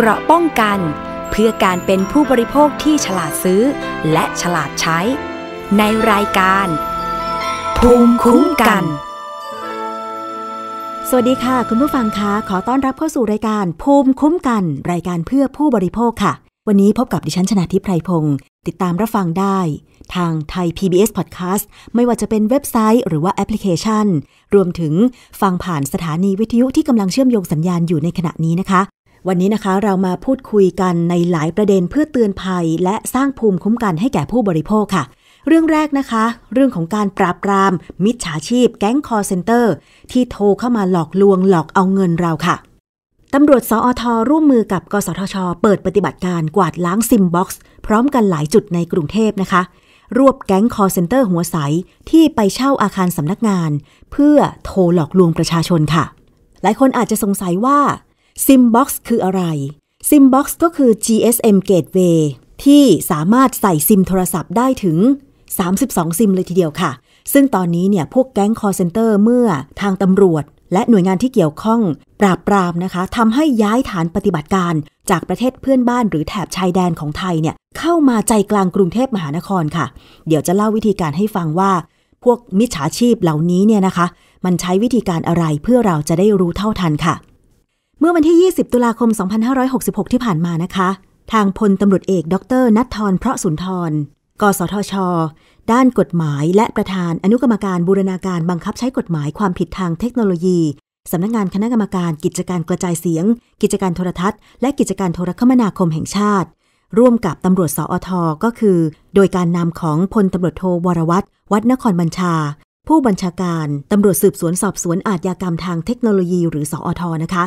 เกราะป้องกัน เพื่อการเป็นผู้บริโภคที่ฉลาดซื้อ และฉลาดใช้ ในรายการ ภูมิคุ้มกัน สวัสดีค่ะ คุณผู้ฟังคะขอต้อนรับเข้าสู่รายการ ภูมิคุ้มกัน รายการเพื่อผู้บริโภคค่ะ วันนี้พบกับดิฉันชนะทิพไพรพงศ์ติดตามรับฟังได้ ทางไทย PBS Podcast ไม่ว่าจะเป็นเว็บไซต์ หรือว่าแอปพลิเคชัน รวมถึงฟังผ่านสถานีวิทยุที่กำลังเชื่อมโยงสัญญาณอยู่ในขณะนี้นะคะวันนี้นะคะ เรามาพูดคุยกันในหลายประเด็นเพื่อเตือนภัย และสร้างภูมิคุ้มกันให้แก่ผู้บริโภคค่ะ เรื่องแรกนะคะ เรื่องของการปราบปราม มิจฉาชีพ แก๊งคอร์เซนเตอร์ที่โทรเข้ามาหลอกลวงหลอกเอาเงินเราค่ะ ตำรวจสอทอร่วมมือกับ กสทช เปิดปฏิบัติการกวาดล้างซิมบ็อกซ์พร้อมกันหลายจุดในกรุงเทพนะคะ รวบแก๊งคอร์เซนเตอร์หัวใสที่ไปเช่าอาคารสำนักงาน เพื่อโทรหลอกลวงประชาชนค่ะ หลายคนอาจจะสงสัยว่า SIMBOX คืออะไร SIMBOX ก็คือ GSM Gateway ที่สามารถใส่ซิมโทรศัพท์ได้ถึง 32ซิมเลยทีเดียวค่ะ ซึ่งตอนนี้เนี่ยพวกแก๊งคอร์เซนเตอร์ เมื่อทางตำรวจและหน่วยงานที่เกี่ยวข้องปราบปรามนะคะ ทำให้ย้ายฐานปฏิบัติการจากประเทศเพื่อนบ้านหรือแถบชายแดนของไทยเนี่ย เข้ามาใจกลางกรุงเทพมหานครค่ะ เดี๋ยวจะเล่าวิธีการให้ฟังว่า พวกมิจฉาชีพเหล่านี้เนี่ยนะคะ มันใช้วิธีการอะไรเพื่อเราจะได้รู้เท่าทันค่ะเมื่อวันที่ 20 ตุลาคม 2566 ที่ผ่านมานะคะ ทางพลตำรวจเอก ดรนัททรเพราะสุนทร กสทช ด้านกฎหมายและประธานอนุกรรมการบูรณาการบังคับใช้กฎหมายความผิดทางเทคโนโลยีสำนักงงานคณะกรรมการกิจการกระจายเสียง กิจการโทรทัศน์และกิจการโทรคมนาคมแห่งชาติ ร่วมกับตำรวจสอทก็คือ โดยการนำของพลตำรวจโทวรวัตรวัดนครบัญชา ผู้บัญชาการตำรวจสืบสวนสอบสวนอาญากรรมทางเทคโนโลยี หรือสอทนะคะ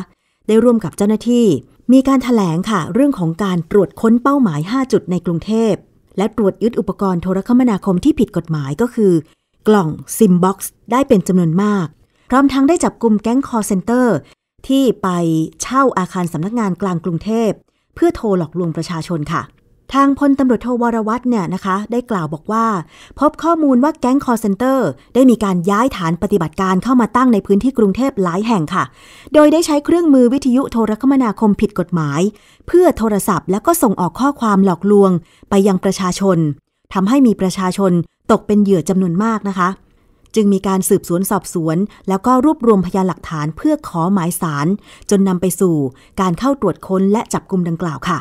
ได้ร่วมกับเจ้าหน้าที่ มีการถแถลงค่ะเรื่องของการตรวจค้นเป้าหมาย 5 จุดในกรุงเทพ และตรวจยึดอุปกรณ์โทรคมนาคมที่ผิดกฎหมายก็คือ กล่องซิมบ็อกซ์ได้เป็นจำนวนมาก พร้อมทั้งได้จับกลุ่มแก๊งคอร์เซนเตอร์ที่ไปเช่าอาคารสำนักงานกลางกรุงเทพ เพื่อโทรหลอกลวงประชาชนค่ะทางพลตำรวจโทวรวัตรเนี่ยนะคะ ได้กล่าวบอกว่า พบข้อมูลว่าแก๊งคอร์เซนเตอร์ได้มีการย้ายฐานปฏิบัติการเข้ามาตั้งในพื้นที่กรุงเทพหลายแห่งค่ะ โดยได้ใช้เครื่องมือวิทยุโทรคมนาคมผิดกฎหมาย เพื่อโทรศัพท์แล้วก็ส่งออกข้อความหลอกลวงไปยังประชาชนทำให้มีประชาชนตกเป็นเหยื่อจำนวนมากนะคะ จึงมีการสืบสวนสอบสวน แล้วก็รวบรวมพยานหลักฐานเพื่อขอหมายสารจนนำไปสู่ การเข้าตรวจค้นและจับกลุ่มดังกล่าวค่ะ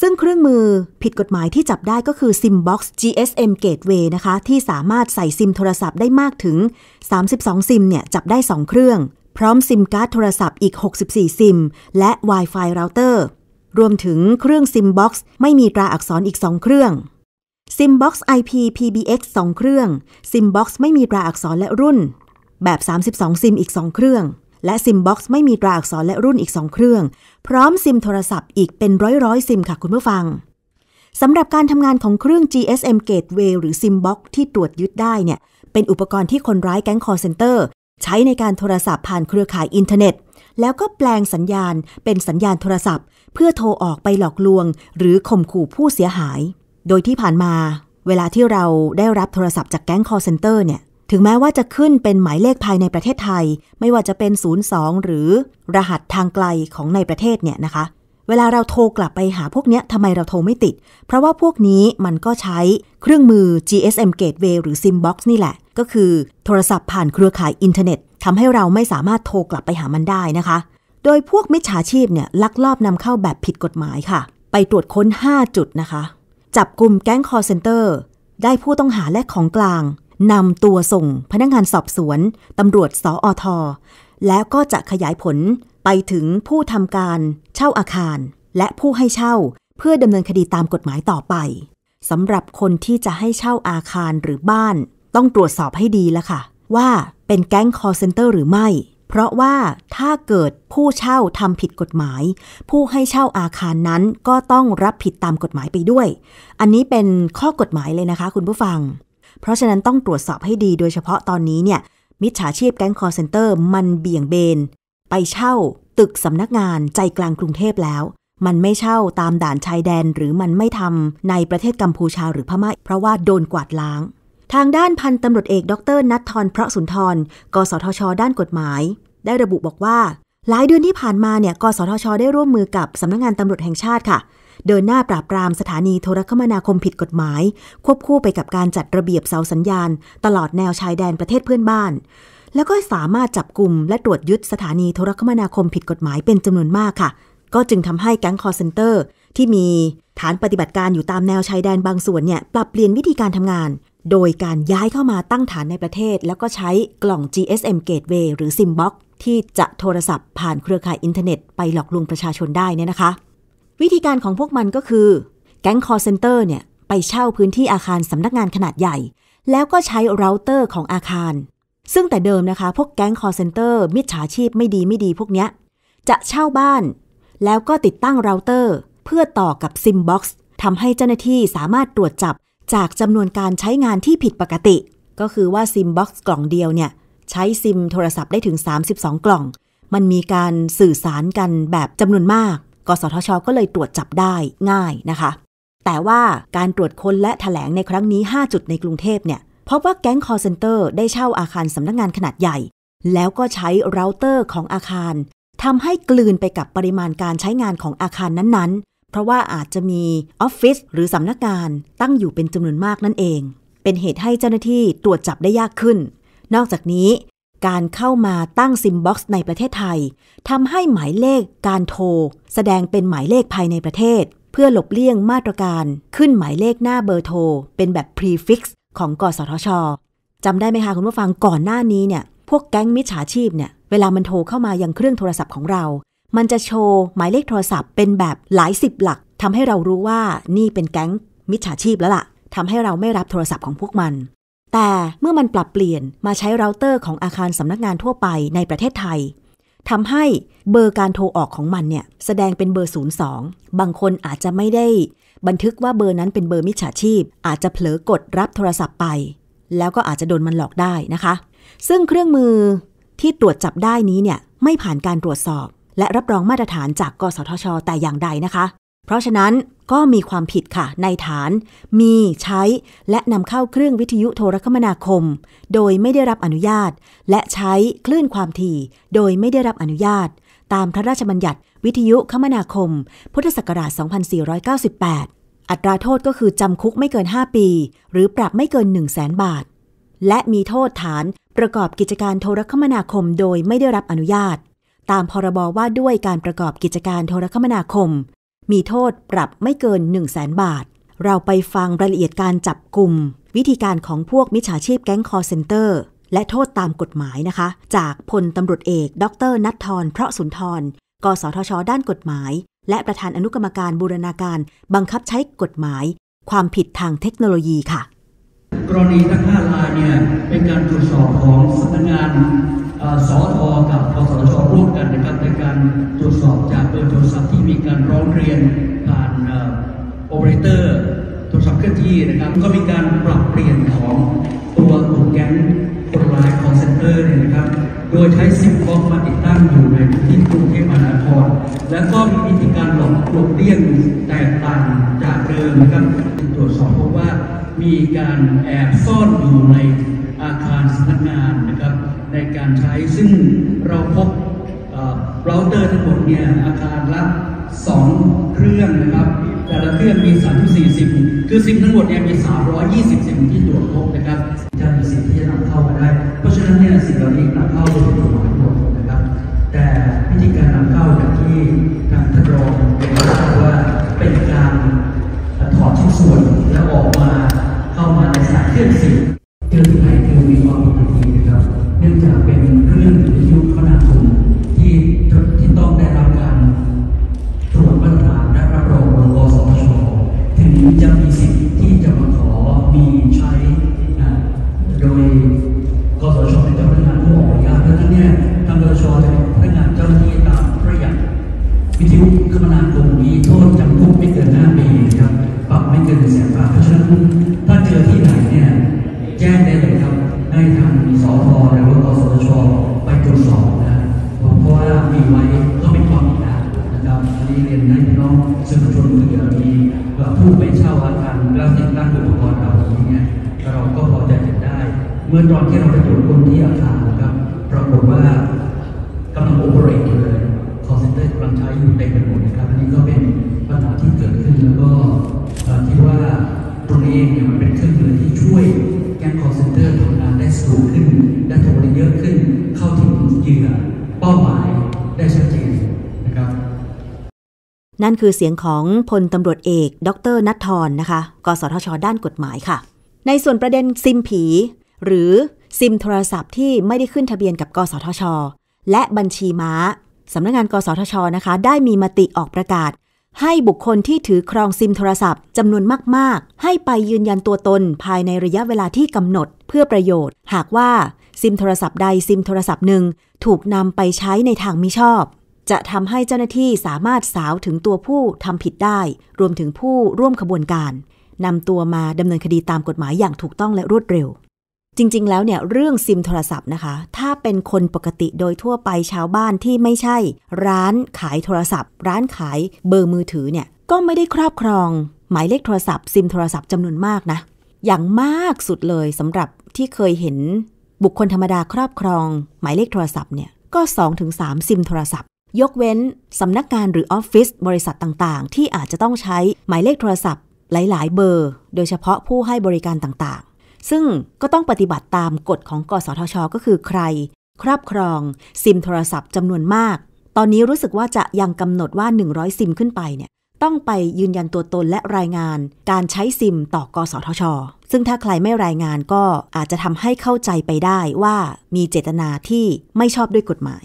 ซึ่งเครื่องมือผิดกฎหมายที่จับได้ก็คือซิมบ็อกซ์ GSM Gateway นะคะ ที่สามารถใส่ซิมโทรศัพท์ได้มากถึง 32 ซิมเนี่ย จับได้ 2 เครื่อง พร้อมซิมการ์ดโทรศัพท์อีก 64 ซิมและ Wi-Fi เราเตอร์รวมถึงเครื่องซิมบ็อกซ์ไม่มีตราอักษรอีก 2 เครื่องซิมบ็อกซ์ IP PBX 2 เครื่องซิมบ็อกซ์ไม่มีตราอักษรและรุ่น แบบ 32 ซิมอีก 2 เครื่องและซิมบ็อกซ์ไม่มีตราอักษรและรุ่นอีก 2 เครื่อง พร้อมซิมโทรศัพท์อีกเป็นร้อยร้อยซิมค่ะ คุณผู้ฟังสำหรับการทำงานของเครื่อง GSM Gateway หรือซิมบ็อกซ์ที่ตรวจยึดได้เนี่ยเป็นอุปกรณ์ที่คนร้ายแก๊งคอร์เซนเตอร์ใช้ในการโทรศัพท์ผ่านเครือข่ายอินเทอร์เน็ต แล้วก็แปลงสัญญาณเป็นสัญญาณโทรศัพท์ เพื่อโทรออกไปหลอกลวง หรือข่มขู่ผู้เสียหาย โดยที่ผ่านมา เวลาที่เราได้รับโทรศัพท์จากแก๊งคอร์เซนเตอร์เนี่ยถึงแม้ว่าจะขึ้นเป็นหมายเลขภายในประเทศไทย ไม่ว่าจะเป็น 02 หรือรหัสทางไกลของในประเทศเนี่ยนะคะ เวลาเราโทรกลับไปหาพวกเนี้ยทำไมเราโทรไม่ติด เพราะว่าพวกนี้มันก็ใช้เครื่องมือ GSM Gateway หรือ SIM Box นี่แหละ ก็คือโทรศัพท์ผ่านเครือข่ายอินเทอร์เน็ตทำให้เราไม่สามารถโทรกลับไปหามันได้นะคะ โดยพวกมิจฉาชีพเนี่ยลักลอบนำเข้าแบบผิดกฎหมายค่ะ ไปตรวจค้น 5 จุดนะคะ จับกลุ่มแก๊งคอร์เซนเตอร์ได้ผู้ต้องหาและของกลางนำตัวส่งพนักงานสอบสวน ตำรวจสออทอแล้วก็จะขยายผลไปถึงผู้ทำการเช่าอาคาร และผู้ให้เช่า เพื่อดำเนินคดีตามกฎหมายต่อไปสำหรับคนที่จะให้เช่าอาคารหรือบ้าน ต้องตรวจสอบให้ดีละค่ะ ว่าเป็นแก๊งคอร์เซนเตอร์หรือไม่ เพราะว่าถ้าเกิดผู้เช่าทำผิดกฎหมาย ผู้ให้เช่าอาคารนั้นก็ต้องรับผิดตามกฎหมายไปด้วย อันนี้เป็นข้อกฎหมายเลยนะคะ คุณผู้ฟังเพราะฉะนั้นต้องตรวจสอบให้ดีโดยเฉพาะตอนนี้เนี่ย มิจฉาชีพแก๊งคอร์เซนเตอร์มันเบี่ยงเบน ไปเช่าตึกสำนักงานใจกลางกรุงเทพแล้ว มันไม่เช่าตามด่านชายแดนหรือมันไม่ทำในประเทศกัมพูชาหรือพม่าเพราะว่าโดนกวาดล้าง ทางด้านพันตำรวจเอกดรนัททรพระสุนทรกสทช ด้านกฎหมาย ได้ระบุบอกว่าหลายเดือนที่ผ่านมาเนี่ยกสทชได้ร่วมมือกับสำนักงงานตำรวจแห่งชาติค่ะเดินหน้าปราบปรามสถานีโทรคมนาคมผิดกฎหมาย ควบคู่ไปกับการจัดระเบียบเสาสัญญาณ ตลอดแนวชายแดนประเทศเพื่อนบ้านแล้วก็สามารถจับกลุ่มและตรวจยึดสถานีโทรคมนาคมผิดกฎหมายเป็นจำนวนมากค่ะ ก็จึงทำให้แก๊งคอร์เซนเตอร์ที่มีฐานปฏิบัติการอยู่ตามแนวชายแดนบางส่วนเนี่ยปรับเปลี่ยนวิธีการทำงาน โดยการย้ายเข้ามาตั้งฐานในประเทศ แล้วก็ใช้กล่อง GSM Gateway หรือ SIM Box ที่จะโทรศัพท์ผ่านเครือข่ายอินเทอร์เน็ต ไปหลอกลวงประชาชนได้เนี่ยนะคะวิธีการของพวกมันก็คือแก๊งคอร์เซนเตอร์เนี่ย ไปเช่าพื้นที่อาคารสำนักงานขนาดใหญ่ แล้วก็ใช้เราเตอร์ของอาคาร ซึ่งแต่เดิมนะคะ พวกแก๊งคอร์เซนเตอร์มิจฉาชีพไม่ดีไม่ดีพวกเนี้ยจะเช่าบ้านแล้วก็ติดตั้งเราเตอร์ เพื่อต่อกับซิมบ็อกซ์ทำให้เจ้าหน้าที่สามารถตรวจจับจากจำนวนการใช้งานที่ผิดปกติ ก็คือว่าซิมบ็อกซ์กล่องเดียวเนี่ย ใช้ซิมโทรศัพท์ได้ถึง 32 กล่อง มันมีการสื่อสารกันแบบจำนวนมากกสทช ก็เลยตรวจจับได้ง่ายนะคะ แต่ว่าการตรวจค้นและถแถลงในครั้งนี้ 5 จุดในกรุงเทพเนี่ยพบว่าแก๊งคอร์เซนเตอร์ได้เช่าอาคารสำนักงงานขนาดใหญ่ แล้วก็ใช้เราเตอร์ของอาคารทำให้กลืนไปกับปริมาณการใช้งานของอาคารนั้นๆ เพราะว่าอาจจะมีออฟฟิศหรือสำนักงาน ตั้งอยู่เป็นจำนวนมากนั่นเอง เป็นเหตุให้เจ้าหน้าที่ตรวจจับได้ยากขึ้น นอกจากนี้การเข้ามาตั้งซิมบ็อกซ์ในประเทศไทยทำให้หมายเลขการโทร แสดงเป็นหมายเลขภายในประเทศ เพื่อหลบเลี่ยงมาตรการ ขึ้นหมายเลขหน้าเบอร์โทร เป็นแบบ prefix ของกสทชจำได้ไหมคะคุณผู้ฟังก่อนหน้านี้เนี่ยพวกแก๊งมิจฉาชีพเนี่ยเวลามันโทรเข้ามายังเครื่องโทรศัพท์ของเรา มันจะโชว์หมายเลขโทรศัพท์เป็นแบบหลายสิบหลักทำให้เรารู้ว่านี่เป็นแก๊งมิจฉาชีพแล้วละ่ะทำให้เราไม่รับโทรศัพท์ของพวกมันแต่เมื่อมันปรับเปลี่ยนมาใช้เราเตอร์ของอาคารสำนักงานทั่วไปในประเทศไทยทำให้เบอร์การโทรออกของมันเนี่ย แสดงเป็นเบอร์02บางคนอาจจะไม่ได้ บันทึกว่าเบอร์นั้นเป็นเบอร์มิจฉาชีพ อาจจะเผลอกดรับโทรศัพท์ไป แล้วก็อาจจะโดนมันหลอกได้นะคะ ซึ่งเครื่องมือที่ตรวจจับได้นี้เนี่ย ไม่ผ่านการตรวจสอบ และรับรองมาตรฐานจากกสทช แต่อย่างใดนะคะเพราะฉะนั้นก็มีความผิดค่ะในฐาน มีใช้และนำเข้าเครื่องวิทยุโทรคมนาคม โดยไม่ได้รับอนุญาต และใช้คลื่นความถี่ โดยไม่ได้รับอนุญาต ตามพระราชบัญญัติวิทยุคมนาคม พุทธศักราช 2498 อัตราโทษก็คือจำคุกไม่เกิน 5 ปี หรือปรับไม่เกิน 1 0 0 0 0แบาท และมีโทษฐานประกอบกิจการโทรคมนาคมโดยไม่ได้รับอนุญาต ตามพรบว่าด้วยการประกอบกิจการโทรคมนาคมมีโทษปรับไม่เกิน 1 0 0 0 0แบาท เราไปฟังรายละเอียดการจับกลุ่ม วิธีการของพวกมิจฉาชีพแก๊งคอร์เซนเตอร์ และโทษตามกฎหมายนะคะ จากพลตำรวจเอก ดรนัททรเพราะสุนทรกสทช ด้านกฎหมาย และประธานอนุกรรมการบูรณาการบังคับใช้กฎหมาย ความผิดทางเทคโนโลยีค่ะ กรณีทั้ง5รายเนี่ยเป็นการตรวจสอบของสำนักงานสอทอกับพสชร่วมกันนะครับในการตรวจสอบจากเบอร์โทรศัพท์ที่มีการร้องเรียนผ่านโอเปอเรเตอร์โทรศัพท์เคลื่อนที่นะครับก็มีการปรับเปลี่ยนของตัวกลุ่มแก๊งคนร้ายคอนเซนเตอร์เนี่ยนะครับ โดยใช้สิบกล้องมาติดตั้งอยู่ในพื้นที่กรุงเทพมหานครและก็มีวิธีการหลอกหลบเลี่ยงแตกต่างจากเดิมนะครับตรวจสอบพบว่ามีการแอบซ่อนอยู่ในอาคารสำนักงานนะครับในการใช้ซึ่งเราพบเราเตอร์ทั้งหมดเนี่ยอาคารละ2เครื่องนะครับแต่ละเครื่องมี 3 4 0 คือซิมทั้งหมดเนี่ยมี320ซิมที่ตรวจพบนะครับจะมีสิ่งที่จะนำเข้ามาได้เพราะฉะนั้นเนี่ยสิ่งเหล่านี้นำเข้าโดยกฎหมายหมดนะครับ แต่วิธีการนำเข้าอย่างที่ทางท่ารองเป็นทราบว่าเป็นการถอดชิ้นส่วน แล้วออกมาเข้ามาในสายเครื่องสิ่งเครื่องคือเสียงของพลตำรวจเอกดรนัททรนะคะกสทช ด้านกฎหมายค่ะ ในส่วนประเด็นซิมผี หรือซิมโทรศัพท์ที่ไม่ได้ขึ้นทะเบียนกับ กสทช และบัญชีม้าสำนักงงาน กสทชนะคะ ได้มีมติออกประกาศ ให้บุคคลที่ถือครองซิมโทรศัพท์จำนวนมาก ๆ ให้ไปยืนยันตัวตน ภายในระยะเวลาที่กำหนด เพื่อประโยชน์ หากว่าซิมโทรศัพท์ใดซิมโทรศัพท์หนึ่งถูกนำไปใช้ในทางมิชอบจะทำให้เจ้าหน้าที่สามารถสาวถึงตัวผู้ทำผิดได้ รวมถึงผู้ร่วมขบวนการนำตัวมาดำเนินคดีตามกฎหมายอย่างถูกต้องและรวดเร็ว จริงๆ แล้วเนี่ย เรื่องซิมโทรศัพท์นะคะ ถ้าเป็นคนปกติโดยทั่วไปชาวบ้านที่ไม่ใช่ ร้านขายโทรศัพท์ ร้านขายเบอร์มือถือเนี่ยก็ไม่ได้ครอบครองหมายเลขโทรศัพท์ ซิมโทรศัพท์จำนวนมากนะอย่างมากสุดเลยสำหรับที่เคยเห็นบุคคลธรรมดาครอบครองหมายเลขโทรศัพท์เนี่ยก็ 2-3 ซิมโทรศัพท์ยกเว้น สำนักงานหรือออฟฟิศบริษัทต่างๆ ที่อาจจะต้องใช้หมายเลขโทรศัพท์หลายๆ เบอร์ โดยเฉพาะผู้ให้บริการต่างๆ ซึ่งก็ต้องปฏิบัติตามกฎของ กสทช ก็คือใคร ครอบครองซิมโทรศัพท์จำนวนมาก ตอนนี้รู้สึกว่าจะยังกำหนดว่า 100 ซิมขึ้นไปเนี่ยต้องไปยืนยันตัวตนและรายงานการใช้ซิมต่อ กสทช ซึ่งถ้าใครไม่รายงานก็อาจจะทำให้เข้าใจไปได้ว่ามีเจตนาที่ไม่ชอบด้วยกฎหมาย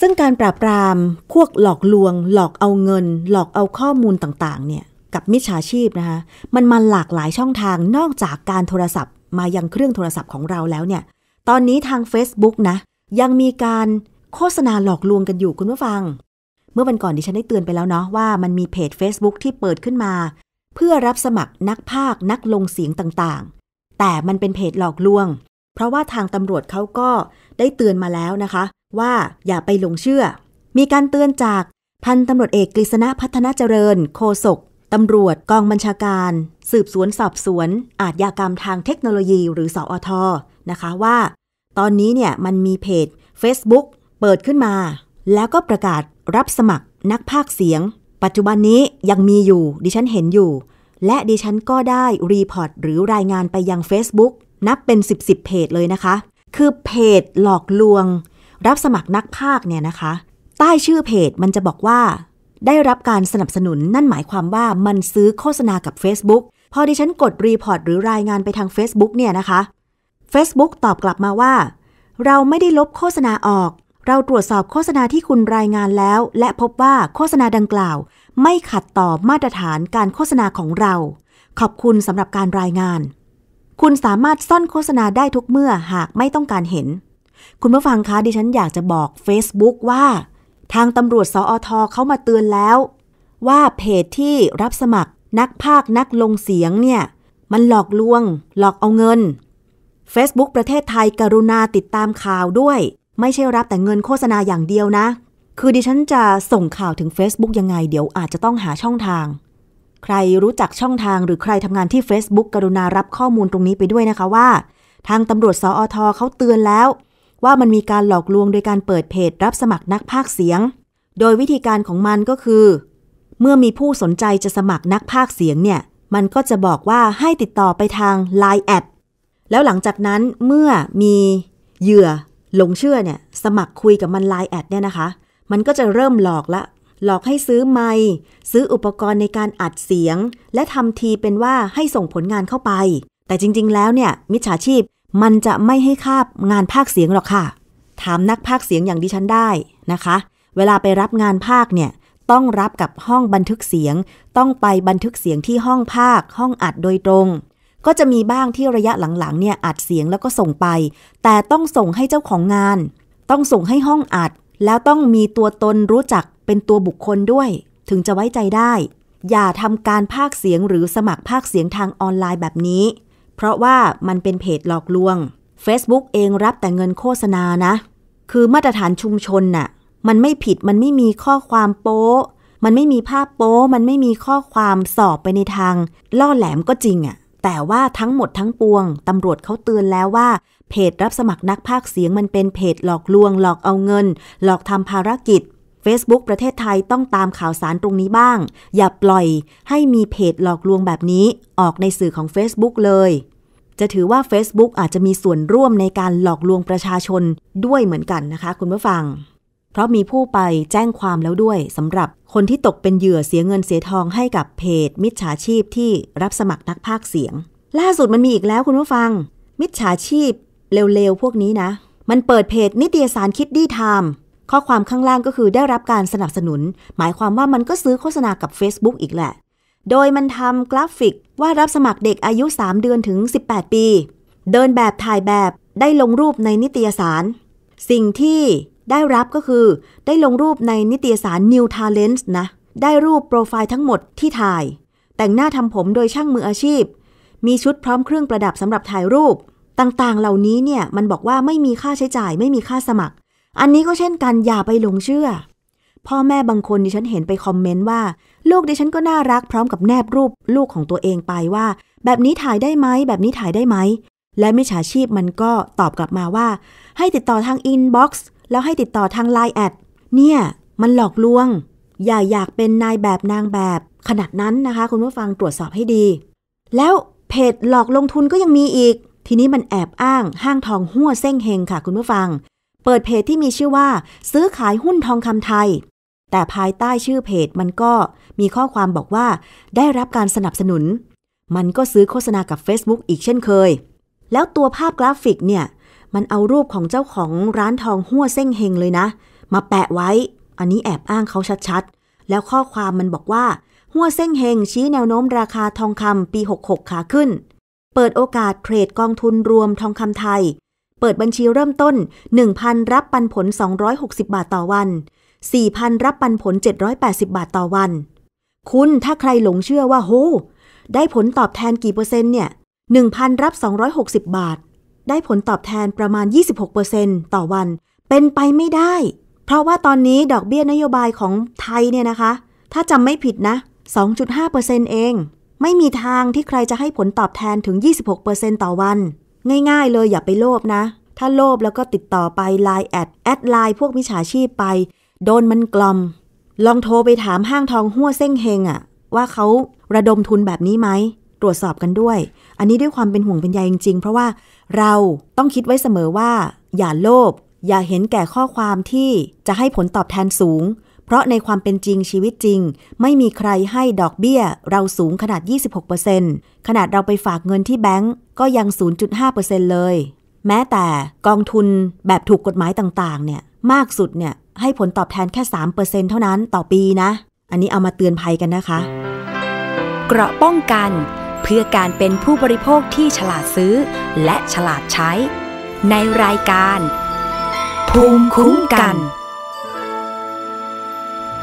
ซึ่งการปราบปรามพวกหลอกลวง หลอกเอาเงิน หลอกเอาข้อมูลต่างๆ เนี่ย กับมิจฉาชีพนะคะมันมันหลากหลายช่องทางนอกจากการโทรศัพท์มายังเครื่องโทรศัพท์ของเราแล้วเนี่ย ตอนนี้ทาง Facebook นะ ยังมีการโฆษณาหลอกลวงกันอยู่คุณผู้ฟัง เมื่อวันก่อนดิฉันได้เตือนไปแล้วเนาะว่ามันมีเพจ Facebook ที่เปิดขึ้นมา เพื่อรับสมัครนักภาคนักลงเสียงต่างๆ แต่มันเป็นเพจหลอกลวง เพราะว่าทางตำรวจเขาก็ได้เตือนมาแล้วนะคะว่าอย่าไปหลงเชื่อ มีการเตือนจากพันตำรวจเอกกฤษณะพัฒนาเจริญ โคศกตำรวจกองบัญชาการ สืบสวนสอบสวน อาทยากรรมทางเทคโนโลยีหรือสอทนะคะว่า ตอนนี้เนี่ยมันมีเพจ Facebook เปิดขึ้นมา แล้วก็ประกาศรับสมัครนักภาคเสียง ปัจจุบันนี้ยังมีอยู่ ดิฉันเห็นอยู่ และดิฉันก็ได้รีพอร์ตหรือรายงานไปยัง Facebook นับเป็น10บสเพจเลยนะคะคือเพจ หลอกลวงรับสมัครนักภาคเนี่ยนะคะ ใต้ชื่อเพจมันจะบอกว่า ได้รับการสนับสนุนนั่นหมายความว่ามันซื้อโฆษณากับ Facebook พอดิฉันกดรีพอร์ตหรือรายงานไปทาง Facebook เนี่ยนะคะ Facebook ตอบกลับมาว่า เราไม่ได้ลบโฆษณาออก เราตรวจสอบโฆษณาที่คุณรายงานแล้ว และพบว่าโฆษณาดังกล่าว ไม่ขัดต่อมาตรฐานการโฆษณาของเรา ขอบคุณสำหรับการรายงาน คุณสามารถซ่อนโฆษณาได้ทุกเมื่อหากไม่ต้องการเห็นคุณผู้ฟังคะดิฉันอยากจะบอก Facebook ว่า ทางตำรวจสอทอเขามาเตือนแล้ว ว่าเพจที่รับสมัคร นักภาคนักลงเสียงเนี่ย มันหลอกลวง หลอกเอาเงิน Facebook ประเทศไทยกรุณาติดตามข่าวด้วย ไม่ใช่รับแต่เงินโฆษณาอย่างเดียวนะ คือดิฉันจะส่งข่าวถึง Facebook ยังไงเดี๋ยวอาจจะต้องหาช่องทาง ใครรู้จักช่องทางหรือใครทำงานที่ Facebook กรุณารับข้อมูลตรงนี้ไปด้วยนะคะว่า ทางตำรวจสออทอเขาเตือนแล้วว่ามันมีการหลอกลวงโดยการเปิดเพจรับสมัครนักภาคเสียง โดยวิธีการของมันก็คือ เมื่อมีผู้สนใจจะสมัครนักภาคเสียงเนี่ยมันก็จะบอกว่าให้ติดต่อไปทาง Line แอดแล้วหลังจากนั้นเมื่อมีเหยื่อหลงเชื่อเนี่ยสมัครคุยกับมัน Line แอดเนี่ยนะคะ มันก็จะเริ่มหลอกละ หลอกให้ซื้อไมซื้ออุปกรณ์ในการอัดเสียง และทำทีเป็นว่าให้ส่งผลงานเข้าไป แต่จริง ๆแล้วเนี่ยมิจฉาชีพมันจะไม่ให้คาบงานภาคเสียงหรอกค่ะ ถามนักภาคเสียงอย่างดิฉันได้นะคะ เวลาไปรับงานภาคเนี่ย ต้องรับกับห้องบันทึกเสียง ต้องไปบันทึกเสียงที่ห้องภาค ห้องอัดโดยตรง ก็จะมีบ้างที่ระยะหลัง ๆ เนี่ย อัดเสียงแล้วก็ส่งไป แต่ต้องส่งให้เจ้าของงาน ต้องส่งให้ห้องอัด แล้วต้องมีตัวตนรู้จักเป็นตัวบุคคลด้วย ถึงจะไว้ใจได้ อย่าทำการภาคเสียงหรือสมัครภาคเสียงทางออนไลน์แบบนี้เพราะว่ามันเป็นเพจหลอกลวง Facebook เองรับแต่เงินโฆษณานะคือมาตรฐานชุมชนน่ะ มันไม่ผิดมันไม่มีข้อความโป๊มันไม่มีภาพโป๊มันไม่มีข้อความสอบไปในทาง ล่อแหลมก็จริงอ่ะแต่ว่าทั้งหมดทั้งปวงตำรวจเขาเตือนแล้วว่า เพจรับสมัครนักภาคเสียงมันเป็นเพจหลอกลวงหลอกเอาเงิน หลอกทำภารกิจ Facebook ประเทศไทยต้องตามข่าวสารตรงนี้บ้าง อย่าปล่อยให้มีเพจหลอกลวงแบบนี้ออกในสื่อของ Facebook เลย จะถือว่า Facebook อาจจะมีส่วนร่วมในการหลอกลวงประชาชนด้วยเหมือนกันนะคะคุณผู้ฟัง เพราะมีผู้ไปแจ้งความแล้วด้วยสำหรับคนที่ตกเป็นเหยื่อเสียเงินเสียทองให้กับเพจมิจฉาชีพที่รับสมัครนักพากเสียง ล่าสุดมันมีอีกแล้วคุณผู้ฟัง มิจฉาชีพเร็วๆพวกนี้นะ มันเปิดเพจนิตยสารคิดดีไทม์ข้อความข้างล่างก็คือได้รับการสนับสนุน หมายความว่ามันก็ซื้อโฆษณากับ Facebook อีกแหละ โดยมันทำกราฟิกว่ารับสมัครเด็กอายุ 3 เดือนถึง 18 ปี เดินแบบถ่ายแบบได้ลงรูปในนิตยสาร สิ่งที่ได้รับก็คือ ได้ลงรูปในนิตยสาร New Talents นะ ได้รูปโปรไฟล์ทั้งหมดที่ถ่าย แต่งหน้าทำผมโดยช่างมืออาชีพ มีชุดพร้อมเครื่องประดับสำหรับถ่ายรูป ต่างๆ เหล่านี้เนี่ยมันบอกว่าไม่มีค่าใช้จ่ายไม่มีค่าสมัครอันนี้ก็เช่นกันอย่าไปหลงเชื่อ พ่อแม่บางคนดิฉันเห็นไปคอมเมนต์ว่า ลูกดิฉันก็น่ารักพร้อมกับแนบรูปลูกของตัวเองไปว่า แบบนี้ถ่ายได้ไหมแบบนี้ถ่ายได้ไหม และมิจฉาชีพมันก็ตอบกลับมาว่า ให้ติดต่อทางอินบ็อกซ์แล้วให้ติดต่อทางไลน์แอดเนี่ยมันหลอกลวง อย่าอยากเป็นนายแบบนางแบบ ขนาดนั้นนะคะ คุณผู้ฟังตรวจสอบให้ดี แล้วเพจหลอกลงทุนก็ยังมีอีก ทีนี้มันแอบอ้างห้างทองหั้วเส้งเฮงค่ะคุณผู้ฟังเปิดเพจที่มีชื่อว่าซื้อขายหุ้นทองคำไทย แต่ภายใต้ชื่อเพจมันก็มีข้อความบอกว่าได้รับการสนับสนุน มันก็ซื้อโฆษณากับ Facebook อีกเช่นเคย แล้วตัวภาพกราฟิกเนี่ยมันเอารูปของเจ้าของร้านทองหัวเส้งเฮงเลยนะ มาแปะไว้ อันนี้แอบอ้างเขาชัดๆ แล้วข้อความมันบอกว่าหัวเส้งเฮงชี้แนวโน้มราคาทองคำปี66ขาขึ้น เปิดโอกาสเทรดกองทุนรวมทองคำไทยเปิดบัญชีเริ่มต้น 1,000 รับปันผล 260 บาทต่อวัน 4,000 รับปันผล 780 บาทต่อวัน คุณถ้าใครหลงเชื่อว่าโหได้ผลตอบแทนกี่เปอร์เซ็นต์เนี่ย 1,000 รับ 260 บาท ได้ผลตอบแทนประมาณ 26%ต่อวัน เป็นไปไม่ได้ เพราะว่าตอนนี้ดอกเบี้ยนโยบายของไทยเนี่ยนะคะ ถ้าจำไม่ผิดนะ2.5%เองไม่มีทางที่ใครจะให้ผลตอบแทนถึง26%ต่อวันง่ายๆ เลยอย่าไปโลภนะ ถ้าโลภแล้วก็ติดต่อไปไลน์แอดแอดไลน์พวกมิจฉาชีพไป โดนมันกลอม ลองโทรไปถามห้างทองหัวเส้งเฮงอะว่าเขาระดมทุนแบบนี้ไหม ตรวจสอบกันด้วย อันนี้ด้วยความเป็นห่วงเป็นใยจริง ๆ เพราะว่าเราต้องคิดไว้เสมอว่า อย่าโลภอย่าเห็นแก่ข้อความที่จะให้ผลตอบแทนสูงเพราะในความเป็นจริงชีวิตจริง ไม่มีใครให้ดอกเบี้ยเราสูงขนาด 26%ขนาดเราไปฝากเงินที่แบงก์ก็ยัง 0.5%เลย แม้แต่กองทุนแบบถูกกฎหมายต่างๆเนี่ยมากสุดเนี่ยให้ผลตอบแทนแค่ 3%เท่านั้นต่อปีนะ อันนี้เอามาเตือนภัยกันนะคะเกราะป้องกัน เพื่อการเป็นผู้บริโภคที่ฉลาดซื้อและฉลาดใช้ ในรายการภูมิคุ้มกัน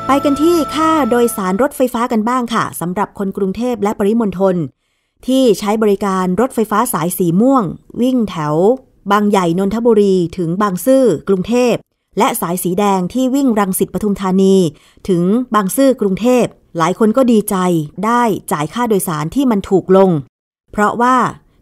ไปกันที่ค่าโดยสารรถไฟฟ้ากันบ้างค่ะสำหรับคนกรุงเทพและปริมณฑลที่ใช้บริการรถไฟฟ้าสายสีม่วง วิ่งแถว บางใหญ่นนทบุรีถึงบางซื่อกรุงเทพและสายสีแดงที่วิ่งรังสิตปทุมธานีถึงบางซื่อกรุงเทพหลายคนก็ดีใจ ได้จ่ายค่าโดยสารที่มันถูกลง เพราะว่า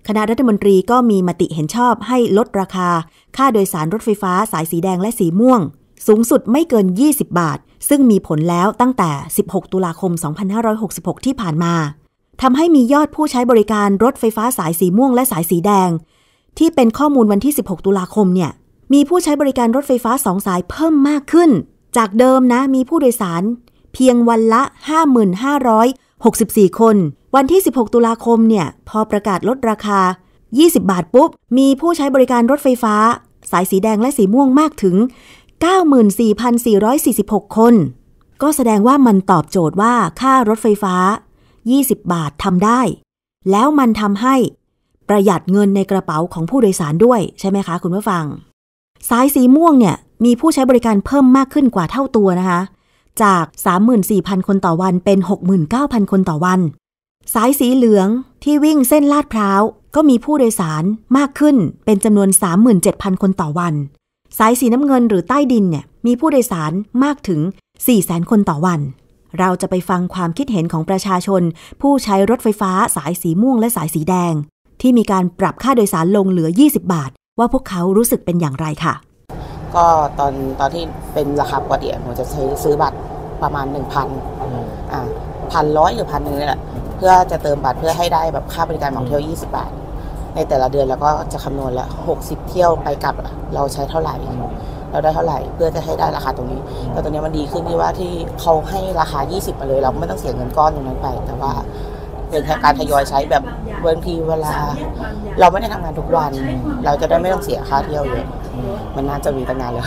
คณะรัฐมนตรีก็มีมติเห็นชอบให้ลดราคาค่าโดยสารรถไฟฟ้าสายสีแดงและสีม่วง สูงสุดไม่เกิน 20 บาทซึ่งมีผลแล้วตั้งแต่ 16 ตุลาคม 2566 ที่ผ่านมา ทำให้มียอดผู้ใช้บริการรถไฟฟ้าสายสีม่วงและสายสีแดง ที่เป็นข้อมูลวันที่ 16 ตุลาคม เนี่ย มีผู้ใช้บริการรถไฟฟ้าสองสายเพิ่มมากขึ้น จากเดิมนะมีผู้โดยสารเพียงวันละ 55,64 คน วันที่ 16 ตุลาคม เนี่ย พอประกาศลดราคา 20 บาทปุ๊บ มีผู้ใช้บริการรถไฟฟ้า สายสีแดงและสีม่วงมากถึง94,446 คน ก็แสดงว่ามันตอบโจทย์ว่าค่ารถไฟฟ้า 20 บาททำได้ แล้วมันทำให้ประหยัดเงินในกระเป๋าของผู้โดยสารด้วย ใช่ไหมคะคุณผู้ฟัง สายสีม่วงเนี่ย มีผู้ใช้บริการเพิ่มมากขึ้นกว่าเท่าตัวนะคะ จาก 34,000 คนต่อวันเป็น 69,000 คนต่อวัน สายสีเหลืองที่วิ่งเส้นลาดพร้าว ก็มีผู้โดยสารมากขึ้นเป็นจำนวน 37,000 คนต่อวันสายสีน้ำเงินหรือใต้ดินเนี่ยมีผู้โดยสารมากถึง 4 0 0 0 0 0 คนต่อวัน เราจะไปฟังความคิดเห็นของประชาชน ผู้ใช้รถไฟฟ้าสายสีม่วงและสายสีแดง ที่มีการปรับค่าโดยสารลงเหลือ 20 บาท ว่าพวกเขารู้สึกเป็นอย่างไรค่ะ ก็ตอนตอนที่เป็นราคาปกติผมจะใช้ซื้อบัตรประมาณ 1,000อ่าพันร้อยหรือพันหนึ่งนี่แหละเพื่อจะเติมบัตรเพื่อให้ได้แบบค่าบริการของเที่ยว 20 บาทในแต่ละเดือนแล้วก็จะคำนวณแล้ว60เที่ยวไปกลับเราใช้เท่าไหร่ เราได้เท่าไหร่เพื่อจะให้ได้ราคาตรงนี้ แต่ตอนนี้มันดีขึ้นที่ว่าที่เขาให้ราคา20มาเลย เราไม่ต้องเสียเงินก้อนตรงนั้นไป แต่ว่าเป็นแค่การทยอยใช้แบบบางทีเวลา เราไม่ได้ทำงานทุกวัน เราจะได้ไม่ต้องเสียค่าเที่ยวเยอะมันน่าจะมีตั้งนานเลย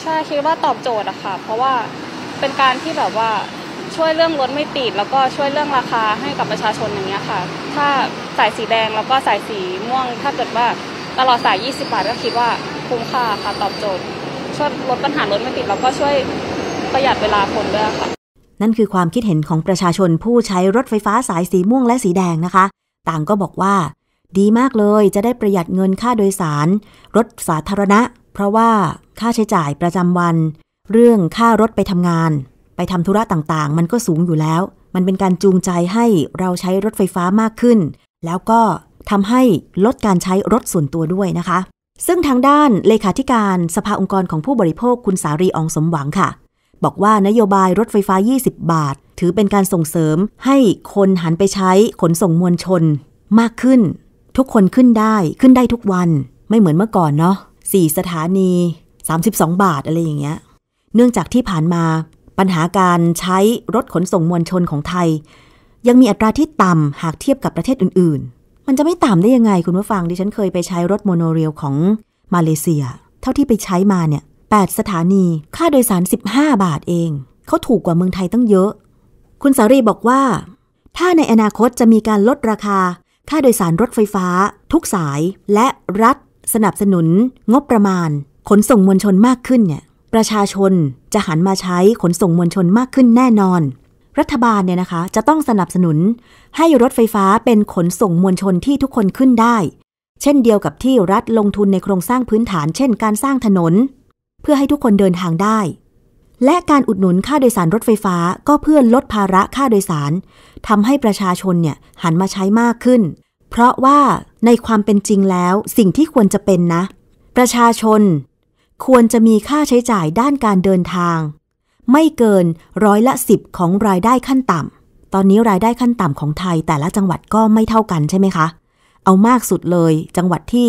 ใช่คิดว่าตอบโจทย์อะค่ะเพราะว่าเป็นการที่แบบว่าช่วยเรื่องรถไม่ติดแล้วก็ช่วยเรื่องราคาให้กับประชาชนอย่างเงี้ยค่ะ ถ้าสายสีแดงแล้วก็สายสีม่วง ถ้าเกิดว่าตลอดสาย20บาทก็คิดว่าคุ้มค่าค่ะตอบโจทย์ ช่วยลดปัญหารถไม่ติดแล้วก็ช่วยประหยัดเวลาคนด้วยค่ะนั่นคือความคิดเห็นของประชาชนผู้ใช้รถไฟฟ้าสายสีม่วงและสีแดงนะคะ ต่างก็บอกว่า ดีมากเลยจะได้ประหยัดเงินค่าโดยสาร รถสาธารณะ เพราะว่าค่าใช้จ่ายประจำวัน เรื่องค่ารถไปทำงานไปทำธุระต่าง ๆ มันก็สูงอยู่แล้ว มันเป็นการจูงใจให้เราใช้รถไฟฟ้ามากขึ้น แล้วก็ทำให้ลดการใช้รถส่วนตัวด้วยนะคะ ซึ่งทางด้านเลขาธิการสภาองค์กรของผู้บริโภคคุณสารีองสมหวังค่ะ บอกว่านโยบายรถไฟฟ้า 20 บาท ถือเป็นการส่งเสริมให้คนหันไปใช้ขนส่งมวลชนมากขึ้น ทุกคนขึ้นได้ ขึ้นได้ทุกวัน ไม่เหมือนเมื่อก่อนเนาะ4สถานี 32 บาทอะไรอย่างเงี้ย เนื่องจากที่ผ่านมาปัญหาการใช้รถขนส่งมวลชนของไทย ยังมีอัตราที่ต่ำ หากเทียบกับประเทศอื่นๆ มันจะไม่ต่ำได้ยังไงคุณผู้ฟัง ดิฉันเคยไปใช้รถโมโนเรลของมาเลเซีย เท่าที่ไปใช้มาเนี่ย 8 สถานีค่าโดยสาร15บาทเอง เขาถูกกว่าเมืองไทยตั้งเยอะ คุณสารีบอกว่า ถ้าในอนาคตจะมีการลดราคา ค่าโดยสารรถไฟฟ้า ทุกสายและรัฐ สนับสนุน งบประมาณขนส่งมวลชนมากขึ้นเนี่ยประชาชนจะหันมาใช้ขนส่งมวลชนมากขึ้นแน่นอน รัฐบาลเนี่ยนะคะจะต้องสนับสนุน ให้รถไฟฟ้าเป็นขนส่งมวลชนที่ทุกคนขึ้นได้ เช่นเดียวกับที่รัฐลงทุนในโครงสร้างพื้นฐาน เช่น การสร้างถนน เพื่อให้ทุกคนเดินทางได้ และการอุดหนุนค่าโดยสารรถไฟฟ้าก็เพื่อลดภาระค่าโดยสารทำให้ประชาชนเนี่ยหันมาใช้มากขึ้น เพราะว่าในความเป็นจริงแล้วสิ่งที่ควรจะเป็นนะ ประชาชนควรจะมีค่าใช้จ่ายด้านการเดินทาง ไม่เกินร้อยละสิบของรายได้ขั้นต่ำตอนนี้รายได้ขั้นต่ำของไทย แต่ละจังหวัดก็ไม่เท่ากันใช่ไหมคะ เอามากสุดเลย จังหวัดที่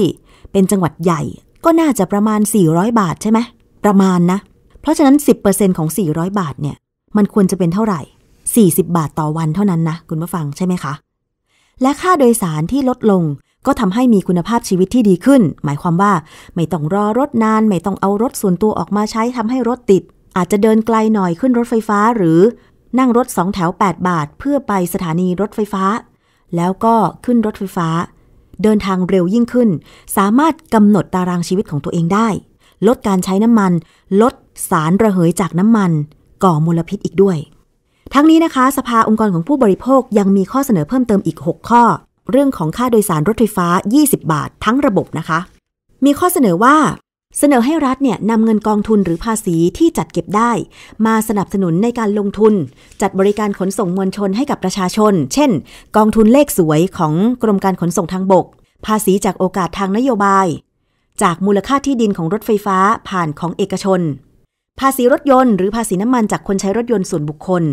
เป็นจังหวัดใหญ่ก็น่าจะประมาณ 400 บาทใช่ไหมประมาณนะ เพราะฉะนั้น10%ของ400 บาทเนี่ยมันควรจะเป็นเท่าไหร่ 40 บาทต่อวันเท่านั้นนะคุณผู้ฟังใช่ไหมคะ และค่าโดยสารที่ลดลงก็ทำให้มีคุณภาพชีวิตที่ดีขึ้น หมายความว่าไม่ต้องรอรถนาน ไม่ต้องเอารถส่วนตัวออกมาใช้ทำให้รถติด อาจจะเดินไกลหน่อยขึ้นรถไฟฟ้าหรือนั่งรถสองแถว 8 บาท เพื่อไปสถานีรถไฟฟ้า แล้วก็ขึ้นรถไฟฟ้า เดินทางเร็วยิ่งขึ้น สามารถกำหนดตารางชีวิตของตัวเองได้ ลดการใช้น้ำมัน ลดสารระเหยจากน้ำมัน ก่อมลพิษอีกด้วย ทั้งนี้นะคะ สภาองค์กรของผู้บริโภคยังมีข้อเสนอเพิ่มเติมอีก 6 ข้อเรื่องของค่าโดยสารรถไฟฟ้า 20 บาททั้งระบบนะคะ มีข้อเสนอว่า เสนอให้รัฐเนี่ยนำเงินกองทุนหรือภาษีที่จัดเก็บได้ มาสนับสนุนในการลงทุน จัดบริการขนส่งมวลชนให้กับประชาชน เช่น กองทุนเลขสวยของกรมการขนส่งทางบก ภาษีจากโอกาสทางนโยบาย จากมูลค่าที่ดินของรถไฟฟ้าผ่านของเอกชน ภาษีรถยนต์หรือภาษีน้ำมันจากคนใช้รถยนต์ส่วนบุคคล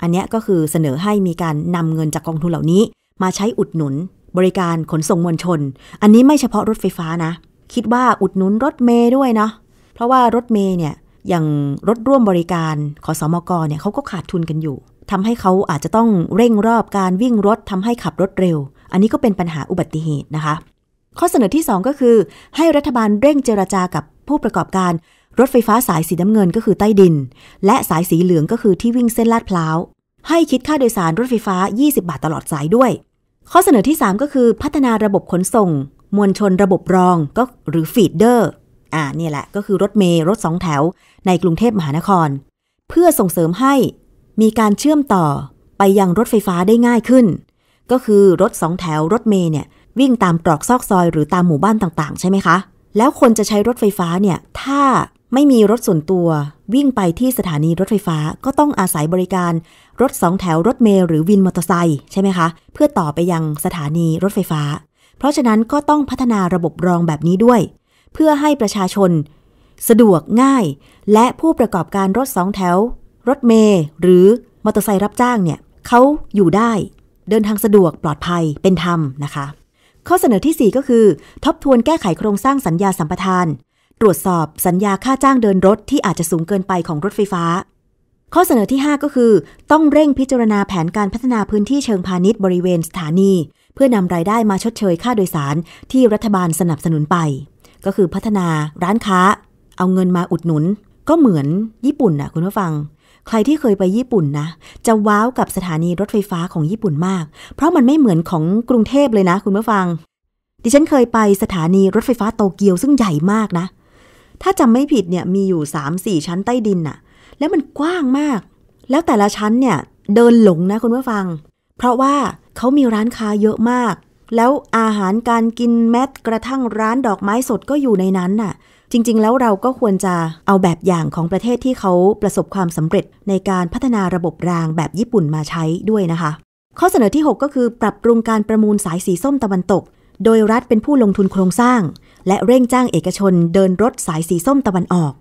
อันนี้ก็คือเสนอให้มีการนำเงินจากกองทุนเหล่านี้มาใช้อุดหนุนบริการขนส่งมวลชน อันนี้ไม่เฉพาะรถไฟฟ้านะ คิดว่าอุดหนุนรถเมย์ด้วยเนาะ เพราะว่ารถเมย์เนี่ยอย่าง รถร่วมบริการ ขอสอมก เนี่ยเขาก็ขาดทุนกันอยู่ ทำให้เขาอาจจะต้องเร่งรอบการวิ่งรถทำให้ขับรถเร็ว อันนี้ก็เป็นปัญหาอุบัติเหตุนะคะ ข้อเสนอที่ 2ก็คือให้รัฐบาลเร่งเจรจากับผู้ประกอบการรถไฟฟ้าสายสีน้ำเงินก็คือใต้ดิน และสายสีเหลืองก็คือที่วิ่งเส้นลาดพร้าวให้คิดค่าโดยสารรถไฟฟ้า 20 บาทตลอดสายด้วยข้อเสนอที่ 3 ก็คือพัฒนาระบบขนส่ง มวลชนระบบรองก็หรือฟีดเดอร์ อ่านี่แหละก็คือรถเมย์รถสองแถว ในกรุงเทพมหานคร เพื่อส่งเสริมให้มีการเชื่อมต่อไปยังรถไฟฟ้าได้ง่ายขึ้น ก็คือรถสองแถวรถเมย์เนี่ย วิ่งตามตรอกซอกซอยหรือตามหมู่บ้านต่างๆใช่ไหมคะ แล้วคนจะใช้รถไฟฟ้าเนี่ย ถ้าไม่มีรถส่วนตัววิ่งไปที่สถานีรถไฟฟ้าก็ต้องอาศัยบริการรถสองแถวรถเมล์หรือวินมอเตอร์ไซค์ใช่ไหมคะเพื่อต่อไปยังสถานีรถไฟฟ้า เพราะฉะนั้นก็ต้องพัฒนาระบบรองแบบนี้ด้วย เพื่อให้ประชาชนสะดวกง่าย และผู้ประกอบการรถสองแถว รถเมล์หรือมอเตอร์ไซค์รับจ้างเนี่ยเขาอยู่ได้ เดินทางสะดวกปลอดภัยเป็นธรรมนะคะ ข้อเสนอที่ 4 ก็คือทบทวนแก้ไขโครงสร้างสัญญาสัมปทานตรวจสอบสัญญาค่าจ้างเดินรถที่อาจจะสูงเกินไปของรถไฟฟ้า ข้อเสนอที่ 5 ก็คือต้องเร่งพิจารณาแผนการพัฒนาพื้นที่เชิงพาณิชย์บริเวณสถานี เพื่อนำรายได้มาชดเชยค่าโดยสารที่รัฐบาลสนับสนุนไป ก็คือพัฒนาร้านค้า เอาเงินมาอุดหนุน ก็เหมือนญี่ปุ่นนะคุณผู้ฟัง ใครที่เคยไปญี่ปุ่นนะจะว้าวกับสถานีรถไฟฟ้าของญี่ปุ่นมาก เพราะมันไม่เหมือนของกรุงเทพเลยนะคุณผู้ฟัง ดิฉันเคยไปสถานีรถไฟฟ้าโตเกียวซึ่งใหญ่มากนะถ้าจำไม่ผิดเนี่ยมีอยู่ 3-4 ชั้นใต้ดินน่ะแล้วมันกว้างมาก แล้วแต่ละชั้นเนี่ยเดินหลงนะคุณผู้ฟัง เพราะว่าเขามีร้านค้าเยอะมาก แล้วอาหารการกินแม้กระทั่งร้านดอกไม้สดก็อยู่ในนั้นน่ะจริง ๆ แล้วเราก็ควรจะเอาแบบอย่างของประเทศที่เขาประสบความสำเร็จในการพัฒนาระบบรางแบบญี่ปุ่นมาใช้ด้วยนะคะ ข้อเสนอที่ 6 ก็คือปรับปรุงการประมูลสายสีส้มตะวันตก โดยรัฐเป็นผู้ลงทุนโครงสร้างและเร่งจ้างเอกชนเดินรถสายสีส้มตะวันออก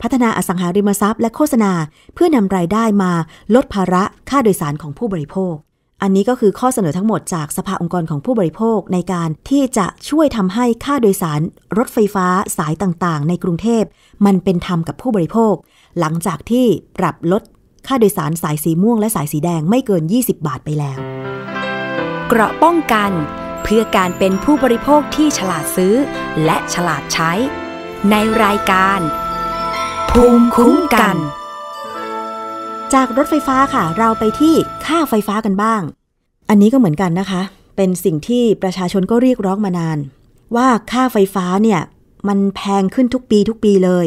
พัฒนาอสังหาริมทรัพย์ และโฆษณาเพื่อนำรายได้มาลดภาระค่าโดยสารของผู้บริโภค อันนี้ก็คือข้อเสนอทั้งหมดจากสภาองค์กรของผู้บริโภคในการที่จะช่วยทำให้ค่าโดยสาร รถไฟฟ้าสายต่างๆ ในกรุงเทพ มันเป็นธรรมกับผู้บริโภค หลังจากที่ปรับลดค่าโดยสารสายสีม่วง และสายสีแดงไม่เกิน 20 บาทไปแล้ว เกราะป้องกันพื่อการเป็นผู้บริโภคที่ฉลาดซื้อ และฉลาดใช้ ในรายการภูมิคุ้มกัน จากรถไฟฟ้าค่ะเราไปที่ค่าไฟฟ้ากันบ้าง อันนี้ก็เหมือนกันนะคะ เป็นสิ่งที่ประชาชนก็เรียกร้องมานาน ว่าค่าไฟฟ้าเนี่ย มันแพงขึ้นทุกปีทุกปีเลย